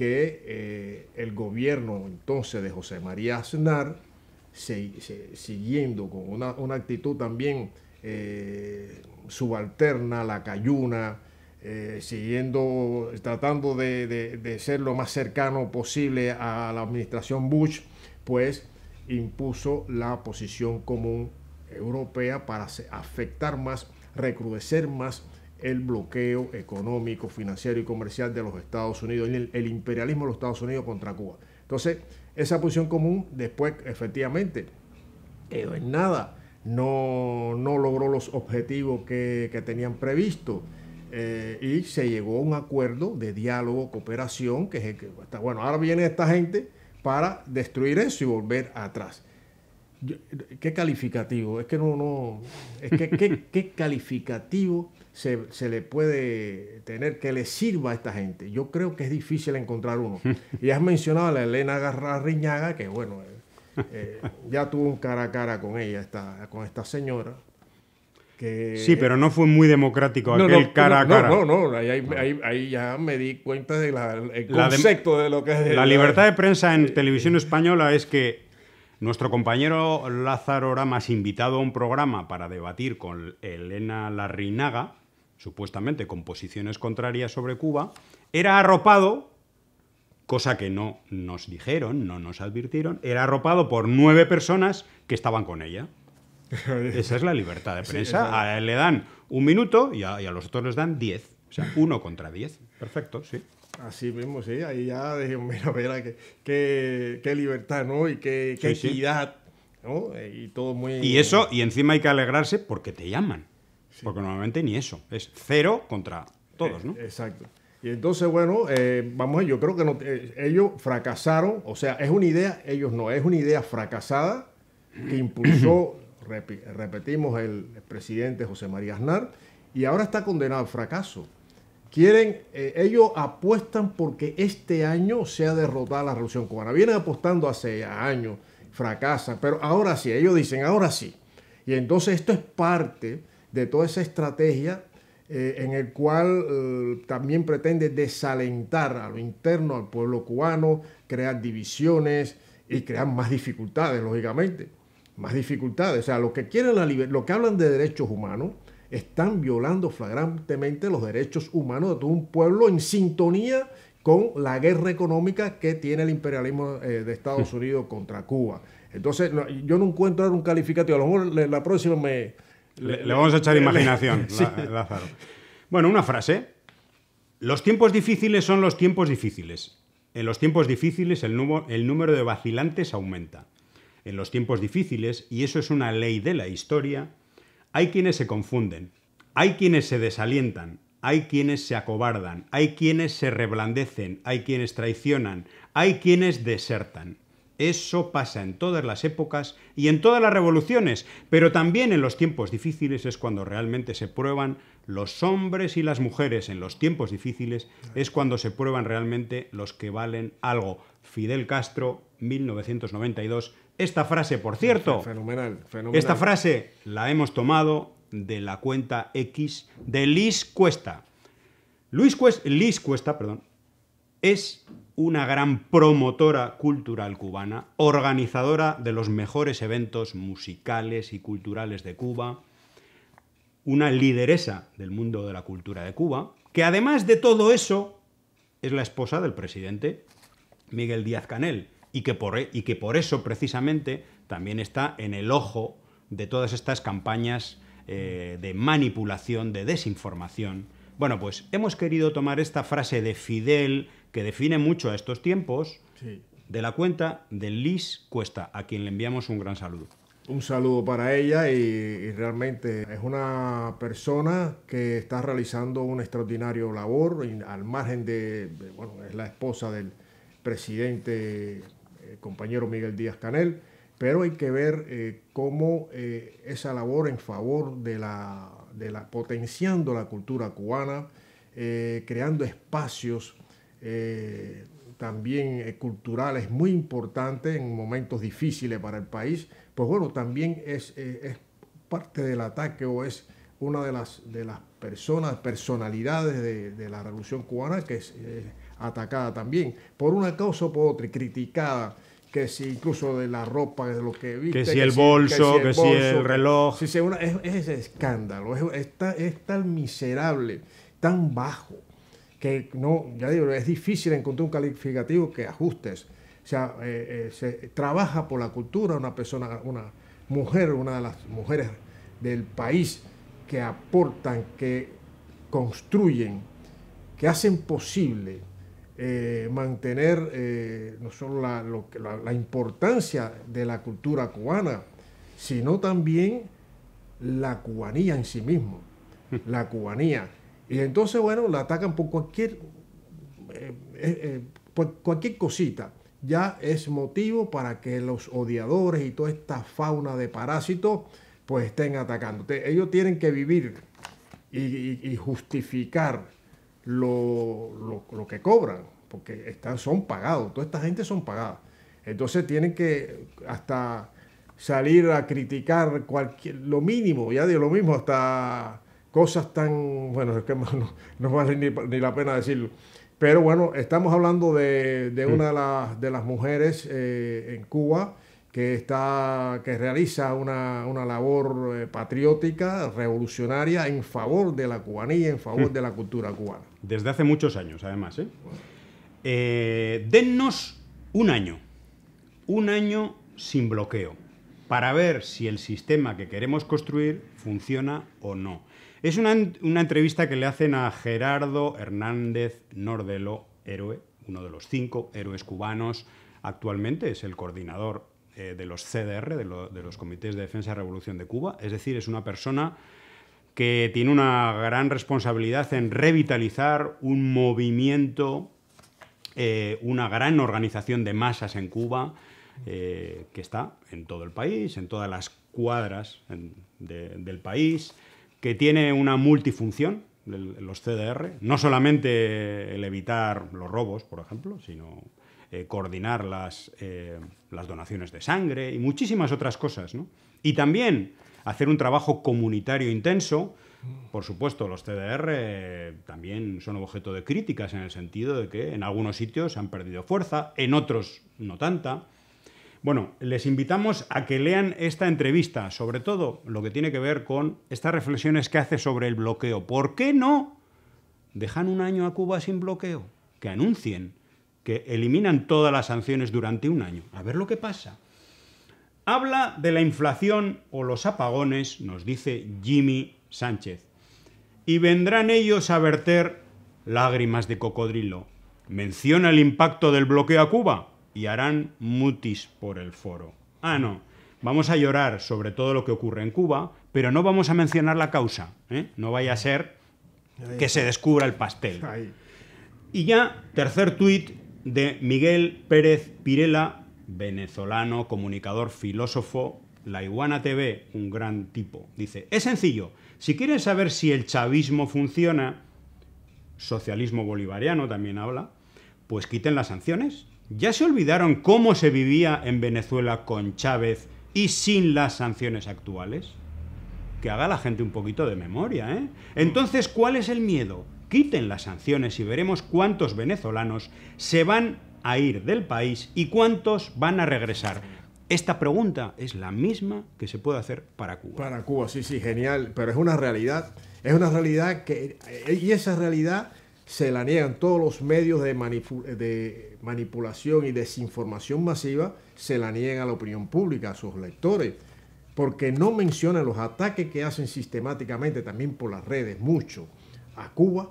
que eh, el gobierno entonces de José María Aznar, siguiendo con una, actitud también eh, subalterna, ...la cayuna, eh, siguiendo, tratando de, ser lo más cercano posible a la administración Bush, pues impuso la posición común europea para afectar más, recrudecer más el bloqueo económico, financiero y comercial de los Estados Unidos, el, el imperialismo de los Estados Unidos contra Cuba. Entonces, esa posición común después efectivamente quedó eh, en nada, no, logró los objetivos que, tenían previsto. Eh, y se llegó a un acuerdo de diálogo, cooperación, que es bueno, ahora viene esta gente para destruir eso y volver atrás. ¿Qué calificativo? Es que no, no, es que ¿qué, qué calificativo se, le puede tener que le sirva a esta gente. Yo creo que es difícil encontrar uno. Y has mencionado a la Elena Garriñaga, que bueno, eh, eh, ya tuvo un cara a cara con ella, esta, con esta señora. Sí, pero no fue muy democrático aquel cara a cara. No, no, no ahí, ya me di cuenta del de concepto de, lo que es... La libertad de prensa en televisión española es que nuestro compañero Lázaro Ramas, invitado a un programa para debatir con Elena Larrinaga, supuestamente con posiciones contrarias sobre Cuba, era arropado, cosa que no nos dijeron, no nos advirtieron, era arropado por nueve personas que estaban con ella. Esa es la libertad de prensa. a él le dan un minuto y a, los otros les dan diez. O sea, uno contra diez. Perfecto, sí. Así mismo, sí. Ahí ya mira, mira, qué, qué, libertad, ¿no? Y qué, equidad, ¿no? Eh, y todo muy... Y eso, y encima hay que alegrarse porque te llaman. Porque normalmente ni eso, es cero contra todos, eh, ¿no? Exacto. Y entonces, bueno, eh, vamos, yo creo que no, eh, ellos fracasaron, o sea, es una idea, ellos no, es una idea fracasada que impulsó, repetimos, el presidente José María Aznar, y ahora está condenado al fracaso. Quieren, eh, ellos apuestan porque este año sea derrotada la revolución cubana. Vienen apostando hace años, Fracasa. pero ahora sí, ellos dicen, ahora sí. Y entonces esto es parte de toda esa estrategia eh, en el cual eh, también pretende desalentar a lo interno al pueblo cubano, crear divisiones y crear más dificultades, lógicamente, más dificultades. O sea, los que quieren la lo que hablan de derechos humanos están violando flagrantemente los derechos humanos de todo un pueblo en sintonía con la guerra económica que tiene el imperialismo eh, de Estados Unidos contra Cuba. Entonces, yo no encuentro un calificativo. A lo mejor la próxima me, le, vamos a echar imaginación, Lázaro. Bueno, una frase. Los tiempos difíciles son los tiempos difíciles. En los tiempos difíciles el, el número de vacilantes aumenta. En los tiempos difíciles, y eso es una ley de la historia, hay quienes se confunden, hay quienes se desalientan, hay quienes se acobardan, hay quienes se reblandecen, hay quienes traicionan, hay quienes desertan. Eso pasa en todas las épocas y en todas las revoluciones, pero también en los tiempos difíciles es cuando realmente se prueban los hombres y las mujeres. En los tiempos difíciles es cuando se prueban realmente los que valen algo. Fidel Castro, 1992. Esta frase, por cierto, fenomenal, fenomenal. esta frase la hemos tomado de la cuenta X de Liz Cuesta. Luis Cuesta, Liz Cuesta, perdón, es una gran promotora cultural cubana, organizadora de los mejores eventos musicales y culturales de Cuba, una lideresa del mundo de la cultura de Cuba, que además de todo eso es la esposa del presidente Miguel Díaz Canel y que por, e, y que por eso precisamente también está en el ojo de todas estas campañas eh, de manipulación, de desinformación. Bueno, pues hemos querido tomar esta frase de Fidel, que define mucho a estos tiempos, de la cuenta de Liz Cuesta, a quien le enviamos un gran saludo. Un saludo para ella y, realmente es una persona que está realizando una extraordinario labor al margen de, bueno, es la esposa del presidente, eh, compañero Miguel Díaz Canel, pero hay que ver eh, cómo eh, esa labor en favor de la, de la potenciando la cultura cubana, creando espacios eh, también eh, cultural culturales muy importante en momentos difíciles para el país, pues bueno, también eh, es, parte del ataque o es una de las, de las personas, personalidades de, la Revolución Cubana que es atacada también, por una causa o por otra, y criticada que si incluso de la ropa, de lo que viste. Que si el bolso, que si el, reloj. Si es, escándalo, es, tan, miserable, tan bajo, que no, ya digo, es difícil encontrar un calificativo que ajustes. O sea, eh, eh, se trabaja por la cultura, una persona, una mujer, una de las mujeres del país que aportan, que construyen, que hacen posible eh, mantener no solo la, importancia de la cultura cubana, sino también la cubanía en sí mismo, la cubanía y entonces, bueno, la atacan por cualquier, eh, eh, eh, cualquier cosita. Ya es motivo para que los odiadores y toda esta fauna de parásitos pues estén atacando. Ellos tienen que vivir y, justificar lo, que cobran, porque están, son pagados, toda esta gente son pagadas. Entonces tienen que hasta salir a criticar cualquier, lo mínimo, ya de lo mismo, hasta cosas tan, bueno, es que no, vale ni, la pena decirlo. Pero bueno, estamos hablando de, una de las, de las mujeres eh, en Cuba que, está, que realiza una, labor eh, patriótica, revolucionaria, en favor de la cubanía, en favor mm. de la cultura cubana. Desde hace muchos años, además. ¿eh? eh dennos un año, un año sin bloqueo, para ver si el sistema que queremos construir funciona o no. Es una, entrevista que le hacen a Gerardo Hernández Nordelo, héroe, uno de los cinco héroes cubanos. Actualmente es el coordinador eh, de los CDR, de, los Comités de Defensa y Revolución de Cuba. Es decir, es una persona que tiene una gran responsabilidad en revitalizar un movimiento, eh, una gran organización de masas en Cuba, eh, que está en todo el país, en todas las cuadras del país, que tiene una multifunción, los CDR, no solamente el evitar los robos, por ejemplo, sino eh, coordinar eh, las, donaciones de sangre y muchísimas otras cosas. ¿no? Y también hacer un trabajo comunitario intenso. Por supuesto, los CDR eh, también son objeto de críticas en el sentido de que en algunos sitios han perdido fuerza, en otros no tanta. Bueno, les invitamos a que lean esta entrevista, sobre todo lo que tiene que ver con estas reflexiones que hace sobre el bloqueo. ¿Por qué no dejan un año a Cuba sin bloqueo? Que anuncien que eliminan todas las sanciones durante un año. A ver lo que pasa. Habla de la inflación o los apagones, nos dice Jimmy Sánchez. Y vendrán ellos a verter lágrimas de cocodrilo. Menciona el impacto del bloqueo a Cuba y harán mutis por el foro. Ah, no. Vamos a llorar sobre todo lo que ocurre en Cuba, pero no vamos a mencionar la causa. ¿eh? No vaya a ser que se descubra el pastel. Y ya, tercer tuit de Miguel Pérez Pirela, venezolano, comunicador, filósofo, La Iguana TV, un gran tipo. Dice, es sencillo, si quieren saber si el chavismo funciona, socialismo bolivariano también habla, pues quiten las sanciones ¿Ya se olvidaron cómo se vivía en Venezuela con Chávez y sin las sanciones actuales? Que haga la gente un poquito de memoria, ¿eh? Entonces, ¿cuál es el miedo? Quiten las sanciones y veremos cuántos venezolanos se van a ir del país y cuántos van a regresar. Esta pregunta es la misma que se puede hacer para Cuba. Para Cuba, sí, sí, genial, pero es una realidad. Es una realidad que... Y esa realidad se la niegan todos los medios de, manipulación y desinformación masiva, se la niegan a la opinión pública, a sus lectores, porque no mencionan los ataques que hacen sistemáticamente también por las redes, mucho, a Cuba,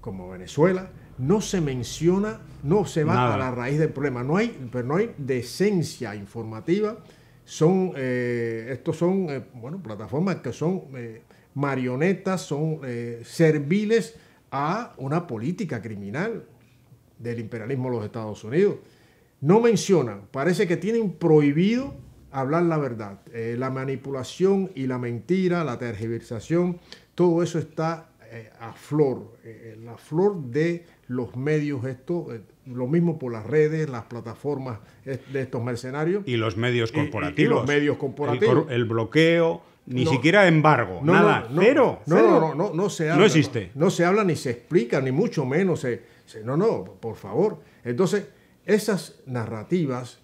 como Venezuela, no se menciona, no se va a la raíz del problema, no hay, pero no hay decencia informativa, son, eh, estos son, eh, bueno, plataformas que son eh, marionetas, son serviles, a una política criminal del imperialismo de los Estados Unidos. No mencionan, parece que tienen prohibido hablar la verdad. Eh, la manipulación y la mentira, la tergiversación, todo eso está eh, a flor, eh, la flor de los medios, esto, lo mismo por las redes, las plataformas de estos mercenarios. Y los medios corporativos. Y, los medios corporativos. el bloqueo ni siquiera embargo, nada, no, cero. No, No, no, no, se habla. No existe. No, se habla ni se explica, ni mucho menos. no, no, por favor. Entonces, esas narrativas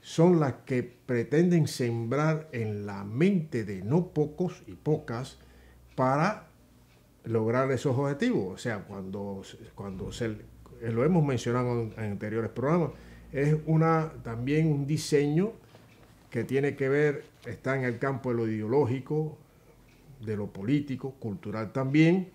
son las que pretenden sembrar en la mente de no pocos y pocas para lograr esos objetivos. O sea, cuando, se, lo hemos mencionado en, en anteriores programas, es una, también un diseño que tiene que ver, está en el campo de lo ideológico, de lo político, cultural también,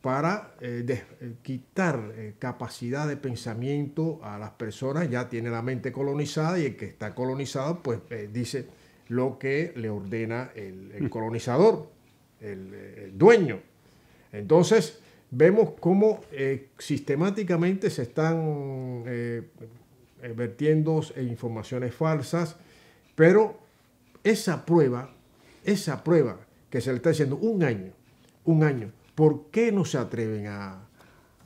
para eh, eh, quitar eh, capacidad de pensamiento a las personas, ya tiene la mente colonizada y el que está colonizado pues dice lo que le ordena el, mm. colonizador, el, el, dueño. Entonces vemos cómo sistemáticamente se están vertiendo informaciones falsas, pero esa prueba, esa prueba que se le está haciendo un año, un año, ¿por qué no se atreven a,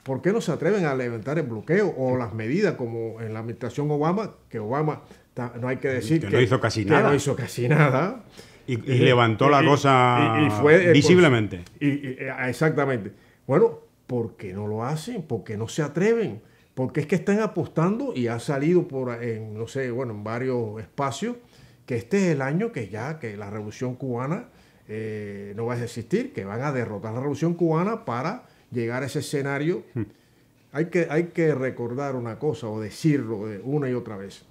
por qué no se atreven a levantar el bloqueo o las medidas como en la administración Obama, que Obama no hay que decir que, no hizo casi nada, hizo casi nada y, levantó la y, cosa fue, visiblemente, ah, exactamente. Bueno, ¿por qué no lo hacen? ¿Por qué no se atreven? Porque es que están apostando y ha salido por, no sé, bueno, en varios espacios que este es el año que ya que la revolución cubana eh, no va a existir, que van a derrotar la revolución cubana para llegar a ese escenario. Hmm. Hay, que, hay que recordar una cosa o decirlo una y otra vez.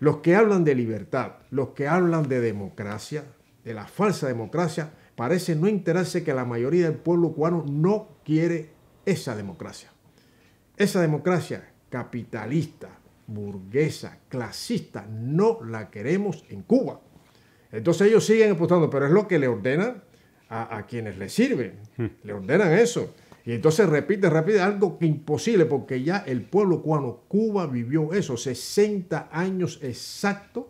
Los que hablan de libertad, los que hablan de democracia, de la falsa democracia, parece no enterarse que la mayoría del pueblo cubano no quiere esa democracia. Esa democracia capitalista, burguesa, clasista, no la queremos en Cuba. Entonces ellos siguen apostando, pero es lo que le ordenan a, quienes le sirven, hmm. le ordenan eso. Y entonces repite, repite algo que imposible, porque ya el pueblo cubano, Cuba vivió eso, 60 años exacto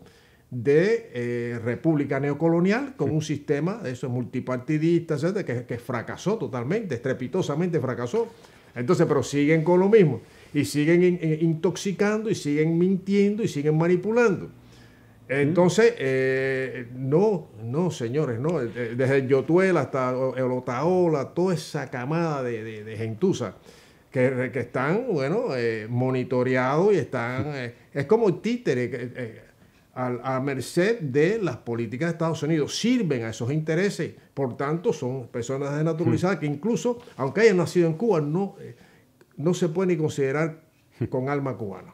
de eh, república neocolonial con hmm. un sistema de eso multipartidista, que, que fracasó totalmente, estrepitosamente fracasó. Entonces, pero siguen con lo mismo y siguen eh, intoxicando y siguen mintiendo y siguen manipulando. Entonces, eh, no, no, señores, no. Eh, desde Yotuel hasta el Otaola, toda esa camada de, de, gentuza que, están, bueno, monitoreados y están. es como el títere a, a, merced de las políticas de Estados Unidos. Sirven a esos intereses. Por tanto, son personas desnaturalizadas que, incluso, aunque hayan nacido en Cuba, no, no se puede ni considerar con alma cubana.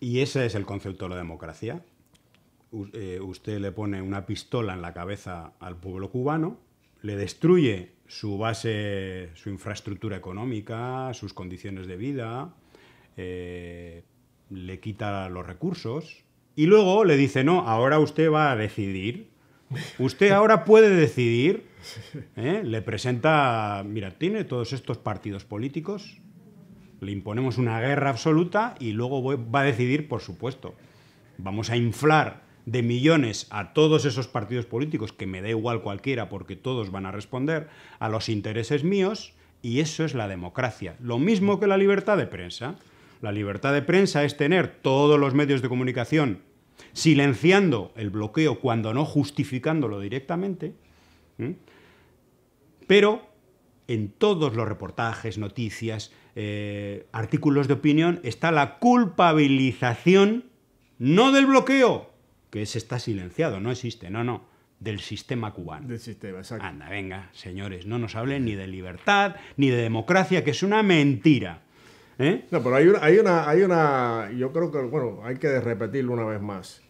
¿Y ese es el concepto de la democracia? Eh, usted le pone una pistola en la cabeza al pueblo cubano, le destruye su base, su infraestructura económica, sus condiciones de vida, eh, le quita los recursos y luego le dice, no, ahora usted va a decidir, usted ahora puede decidir, ¿eh? le presenta, mira, tiene todos estos partidos políticos, le imponemos una guerra absoluta y luego va a decidir, por supuesto, vamos a inflar de millones a todos esos partidos políticos, que me da igual cualquiera porque todos van a responder, a los intereses míos, y eso es la democracia. Lo mismo que la libertad de prensa. La libertad de prensa es tener todos los medios de comunicación silenciando el bloqueo cuando no justificándolo directamente, pero en todos los reportajes, noticias, eh, artículos de opinión está la culpabilización, no del bloqueo, que se está silenciado, no existe, no, no, del sistema cubano. Del sistema, exacto. Anda, venga, señores, no nos hablen ni de libertad, ni de democracia, que es una mentira. ¿eh? No, pero hay una, hay una, hay una, yo creo que, bueno, hay que repetirlo una vez más.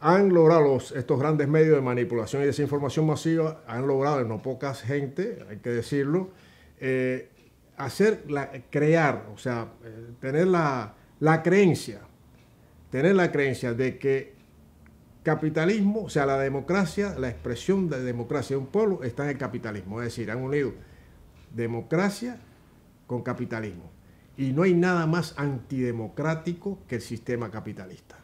Han logrado los, estos grandes medios de manipulación y desinformación masiva, han logrado en no pocas gente, hay que decirlo, eh, hacer, crear, o sea, eh, tener la, creencia, tener la creencia de que capitalismo, o sea, la democracia, la expresión de democracia de un pueblo está en el capitalismo. Es decir, han unido democracia con capitalismo. Y no hay nada más antidemocrático que el sistema capitalista.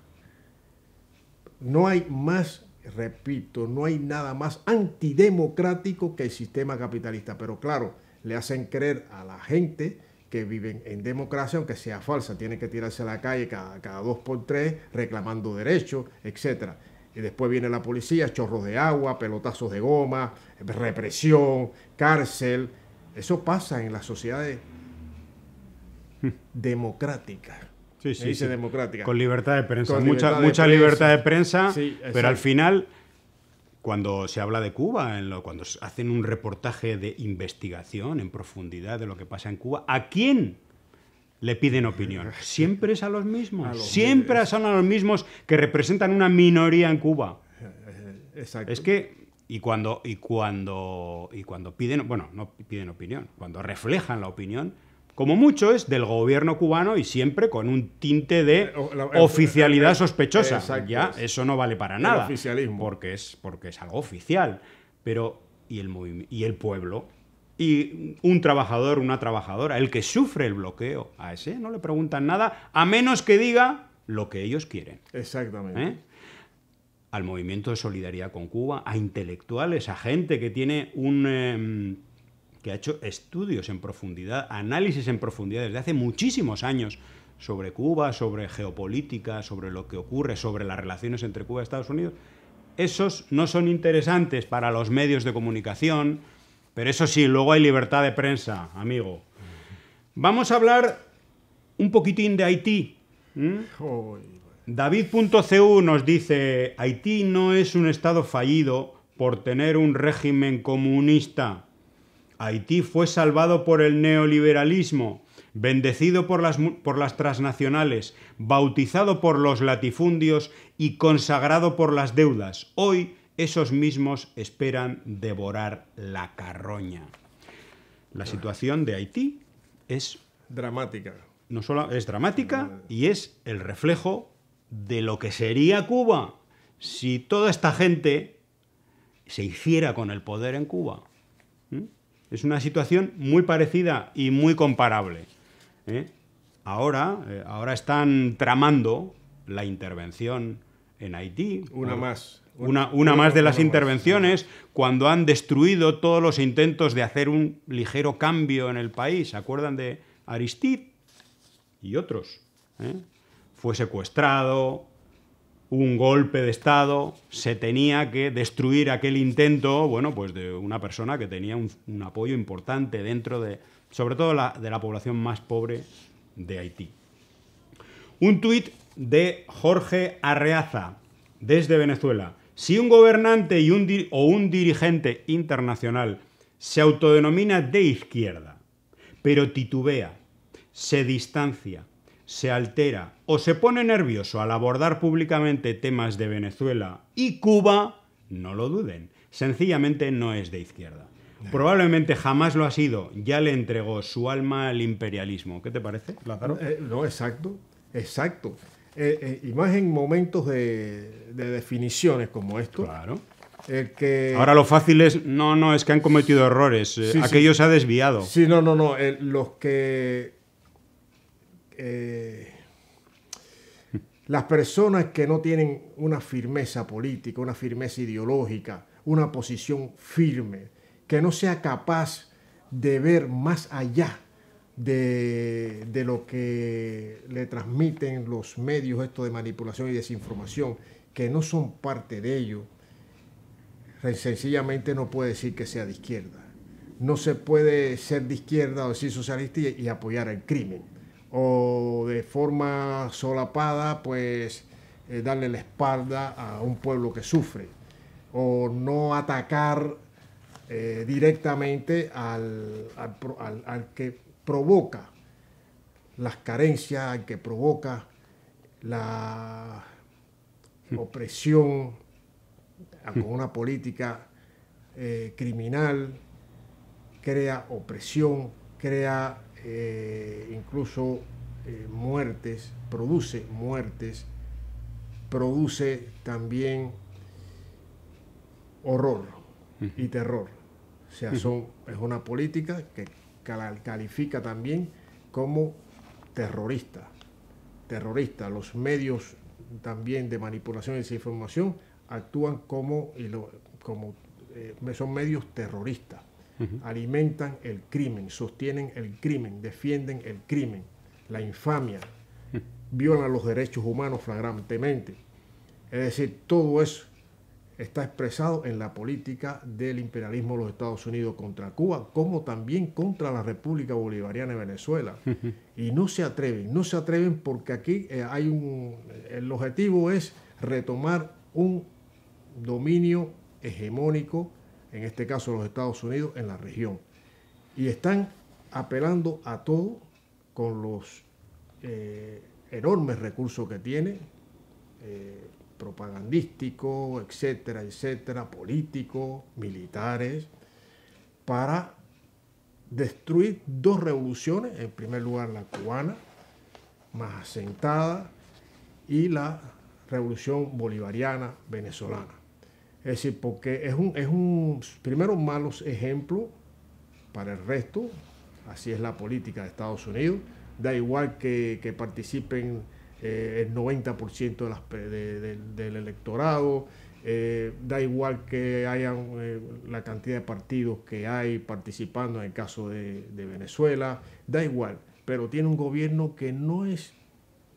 No hay más, repito, no hay nada más antidemocrático que el sistema capitalista. Pero claro, le hacen creer a la gente que viven en democracia, aunque sea falsa, tiene que tirarse a la calle cada, dos por tres reclamando derechos, etc. y después viene la policía, chorros de agua, pelotazos de goma, represión, cárcel. Eso pasa en las sociedades democráticas. Sí, sí, dice democrática. Con libertad de prensa. Con mucha libertad de prensa. pero al final cuando se habla de Cuba, en lo, cuando hacen un reportaje de investigación en profundidad de lo que pasa en Cuba, ¿a quién le piden opinión? Siempre es a los mismos. Siempre son a los mismos que representan una minoría en Cuba. Exacto. Es que y cuando y cuando y cuando piden, bueno, no piden opinión, cuando reflejan la opinión como mucho es del gobierno cubano y siempre con un tinte de eh, oficialidad sospechosa. ya eso no vale para nada. Porque es, algo oficial. Pero, ¿y el, pueblo? Y un trabajador, una trabajadora, el que sufre el bloqueo, a ese no le preguntan nada, a menos que diga lo que ellos quieren. Exactamente. ¿Eh? Al movimiento de solidaridad con Cuba, a intelectuales, a gente que tiene un... Em, que ha hecho estudios en profundidad, análisis en profundidad desde hace muchísimos años sobre Cuba, sobre geopolítica, sobre lo que ocurre, sobre las relaciones entre Cuba y Estados Unidos, esos no son interesantes para los medios de comunicación, pero eso sí, luego hay libertad de prensa, amigo. Vamos a hablar un poquitín de Haití. David.cu nos dice, Haití no es un estado fallido por tener un régimen comunista. Haití fue salvado por el neoliberalismo, bendecido por las, transnacionales, bautizado por los latifundios y consagrado por las deudas. Hoy esos mismos esperan devorar la carroña. La situación de Haití es dramática. No solo es dramática y es el reflejo de lo que sería Cuba si toda esta gente se hiciera con el poder en Cuba. Es una situación muy parecida y muy comparable. ¿eh? Ahora, eh, ahora están tramando la intervención en Haití. Una más. Una, más de las intervenciones cuando han destruido todos los intentos de hacer un ligero cambio en el país. ¿Se acuerdan de Aristide y otros? ¿eh? Fue secuestrado, un golpe de Estado, se tenía que destruir aquel intento, bueno, pues de una persona que tenía un, apoyo importante dentro de, sobre todo la, de la población más pobre de Haití. Un tuit de Jorge Arreaza, desde Venezuela. Si un gobernante y o un dirigente internacional se autodenomina de izquierda, pero titubea, se distancia, se altera o se pone nervioso al abordar públicamente temas de Venezuela y Cuba, no lo duden. Sencillamente no es de izquierda. Probablemente jamás lo ha sido. Ya le entregó su alma al imperialismo. ¿Qué te parece, Lázaro? Eh, no, exacto. Exacto. Eh, eh, y más en momentos de, definiciones como esto. Claro. que... Ahora lo fácil es, no, no, es que han cometido errores. Aquello se ha desviado. Sí, no, no, no. los que eh, las personas que no tienen una firmeza política, una firmeza ideológica, una posición firme, que no sea capaz de ver más allá de, lo que le transmiten los medios esto de manipulación y desinformación, que no son parte de ello, sencillamente no puede decir que sea de izquierda. No se puede ser de izquierda o decir socialista y, y apoyar el crimen o de forma solapada, pues eh, darle la espalda a un pueblo que sufre, o no atacar eh, directamente al, al, que provoca las carencias, al que provoca la opresión con una política eh, criminal, crea opresión, crea eh, incluso eh, muertes, produce muertes, produce también horror y terror. O sea, es una política que califica también como terrorista. Terrorista. Los medios también de manipulación de información actúan como, como eh, son medios terroristas alimentan el crimen, sostienen el crimen, defienden el crimen, la infamia, violan los derechos humanos flagrantemente. Es decir, todo eso está expresado en la política del imperialismo de los Estados Unidos contra Cuba, como también contra la República Bolivariana de Venezuela. Y no se atreven, no se atreven porque aquí eh, hay un... El objetivo es retomar un dominio hegemónico en este caso los Estados Unidos, en la región. Y están apelando a todo con los eh, enormes recursos que tiene, eh, propagandístico, etcétera, etcétera, políticos, militares, para destruir dos revoluciones, en primer lugar la cubana, más asentada, y la revolución bolivariana venezolana. Es decir, porque es un, es un, primero, malos ejemplo para el resto, así es la política de Estados Unidos, da igual que, participen eh, el 90% del electorado, eh, da igual que haya eh, la cantidad de partidos que hay participando en el caso de, Venezuela, da igual, pero tiene un gobierno que no es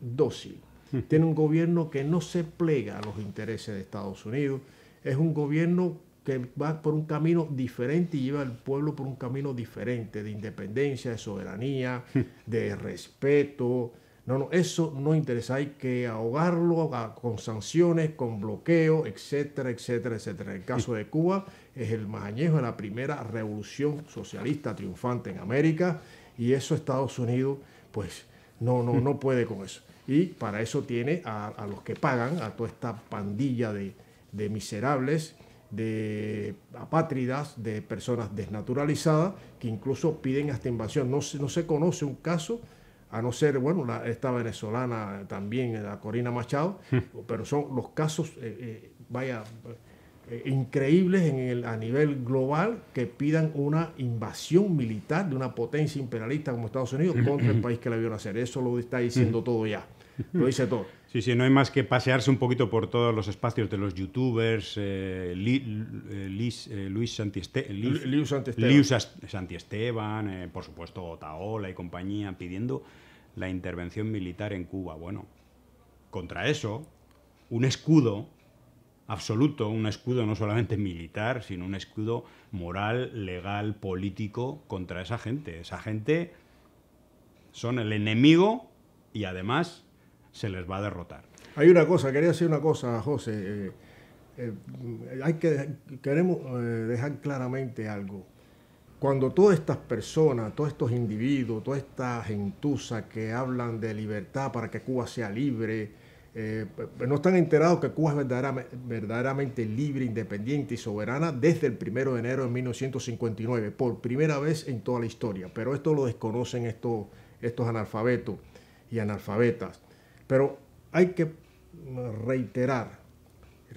dócil, hmm. tiene un gobierno que no se plega a los intereses de Estados Unidos, es un gobierno que va por un camino diferente y lleva al pueblo por un camino diferente, de independencia, de soberanía, de respeto. No, no, eso no interesa, hay que ahogarlo con sanciones, con bloqueo, etcétera, etcétera, etcétera. El caso de Cuba es el más añejo de la primera revolución socialista triunfante en América y eso Estados Unidos, pues no, no, no puede con eso. Y para eso tiene a los que pagan, a toda esta pandilla de, de miserables, de apátridas, de personas desnaturalizadas, que incluso piden hasta invasión. No, no se conoce un caso, a no ser, bueno, esta venezolana también, la Corina Machado, hmm. pero son los casos, eh, eh, vaya, eh, increíbles en a nivel global que pidan una invasión militar de una potencia imperialista como Estados Unidos hmm. contra el hmm. país que la vio nacer. Eso lo está diciendo todo ya, lo dice todo. Sí, sí, no hay más que pasearse un poquito por todos los espacios de los youtubers, eh, eh, eh, Luis Santiesteban, este, por supuesto Otaola y compañía, pidiendo la intervención militar en Cuba. Bueno, contra eso, un escudo absoluto, un escudo no solamente militar, sino un escudo moral, legal, político contra esa gente. Esa gente son el enemigo y además se les va a derrotar. Hay una cosa, quería decir una cosa, José. Eh, eh, hay que, queremos eh, dejar claramente algo. Cuando todas estas personas, todos estos individuos, toda esta gentuza que hablan de libertad para que Cuba sea libre, no están enterados que Cuba es verdaderamente, libre, independiente y soberana desde el 1 de enero de 1959, por primera vez en toda la historia. Pero esto lo desconocen estos analfabetos y analfabetas. Pero hay que mm, reiterar,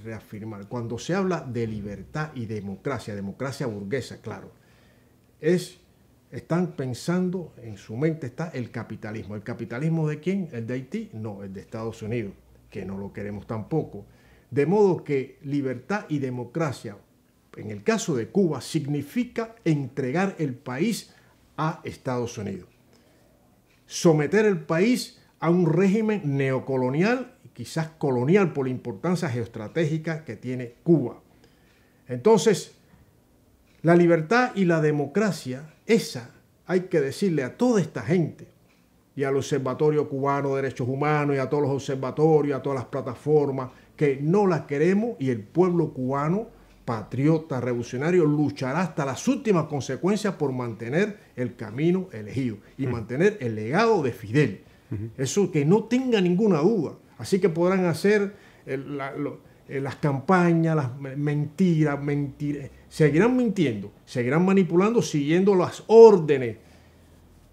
reafirmar, cuando se habla de libertad y democracia, democracia burguesa, claro, es están pensando, en su mente está el capitalismo. ¿El capitalismo de quién? ¿El de Haití? No, el de Estados Unidos, que no lo queremos tampoco. De modo que libertad y democracia, en el caso de Cuba, significa entregar el país a Estados Unidos. Someter el país a un régimen neocolonial y quizás colonial por la importancia geoestratégica que tiene Cuba. Entonces, la libertad y la democracia, esa hay que decirle a toda esta gente y al Observatorio Cubano de Derechos Humanos y a todos los observatorios, a todas las plataformas, que no la queremos y el pueblo cubano, patriota, revolucionario, luchará hasta las últimas consecuencias por mantener el camino elegido y mm. mantener el legado de Fidel. Eso que no tenga ninguna duda. Así que podrán hacer eh, eh, las campañas, las mentiras, Seguirán mintiendo, seguirán manipulando, siguiendo las órdenes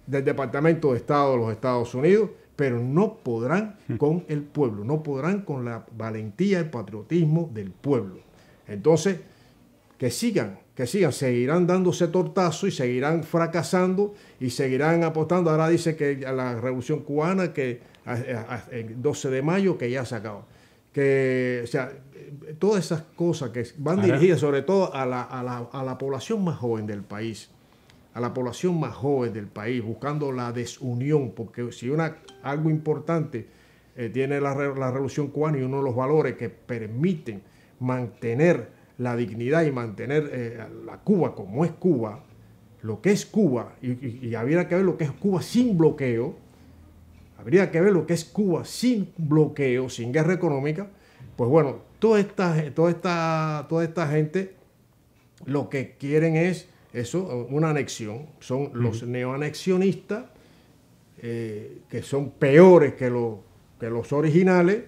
del Departamento de Estado de los Estados Unidos, pero no podrán con el pueblo, no podrán con la valentía, y el patriotismo del pueblo. Entonces, que sigan, que sigan, seguirán dándose tortazo y seguirán fracasando y seguirán apostando. Ahora dice que la revolución cubana, que el 12 de mayo, que ya se acabó. Que, o sea, todas esas cosas que van dirigidas sobre todo a la, población más joven del país, a la población más joven del país, buscando la desunión, porque si una, algo importante eh, tiene la, la revolución cubana y uno de los valores que permiten mantener la dignidad y mantener eh, a Cuba como es Cuba, lo que es Cuba, y, habría que ver lo que es Cuba sin bloqueo, habría que ver lo que es Cuba sin bloqueo, sin guerra económica, pues bueno, toda esta, toda esta, toda esta gente lo que quieren es eso, una anexión, son los neoanexionistas, eh, que son peores que, que los originales,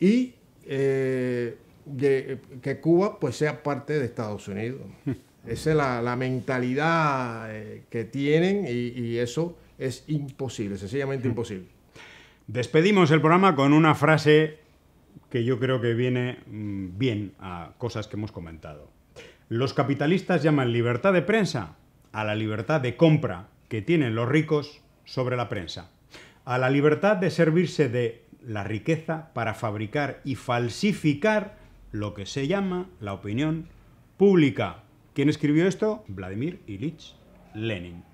y... Eh, que Cuba pues sea parte de Estados Unidos. Esa es la, mentalidad eh, que tienen y, eso es imposible, sencillamente imposible. Despedimos el programa con una frase que yo creo que viene mm, bien a cosas que hemos comentado. Los capitalistas llaman libertad de prensa a la libertad de compra que tienen los ricos sobre la prensa, a la libertad de servirse de la riqueza para fabricar y falsificar lo que se llama la opinión pública. ¿Quién escribió esto? Vladimir Ilich Lenin.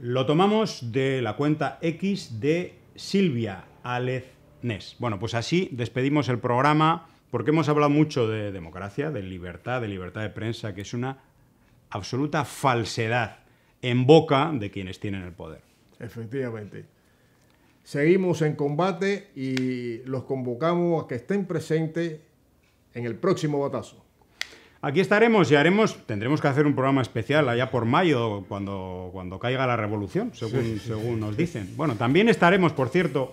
Lo tomamos de la cuenta X de Silvia Nes. Bueno, pues así despedimos el programa porque hemos hablado mucho de democracia, de libertad, de libertad de prensa, que es una absoluta falsedad en boca de quienes tienen el poder. Efectivamente. Seguimos en combate y los convocamos a que estén presentes en el próximo batazo. Aquí estaremos y haremos, tendremos que hacer un programa especial allá por mayo, cuando, cuando caiga la revolución, según nos dicen. Bueno, también estaremos, por cierto,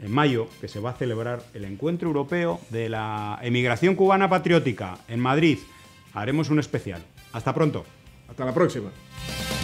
en mayo, que se va a celebrar el Encuentro Europeo de la Emigración Cubana Patriótica en Madrid. Haremos un especial. Hasta pronto. Hasta la próxima.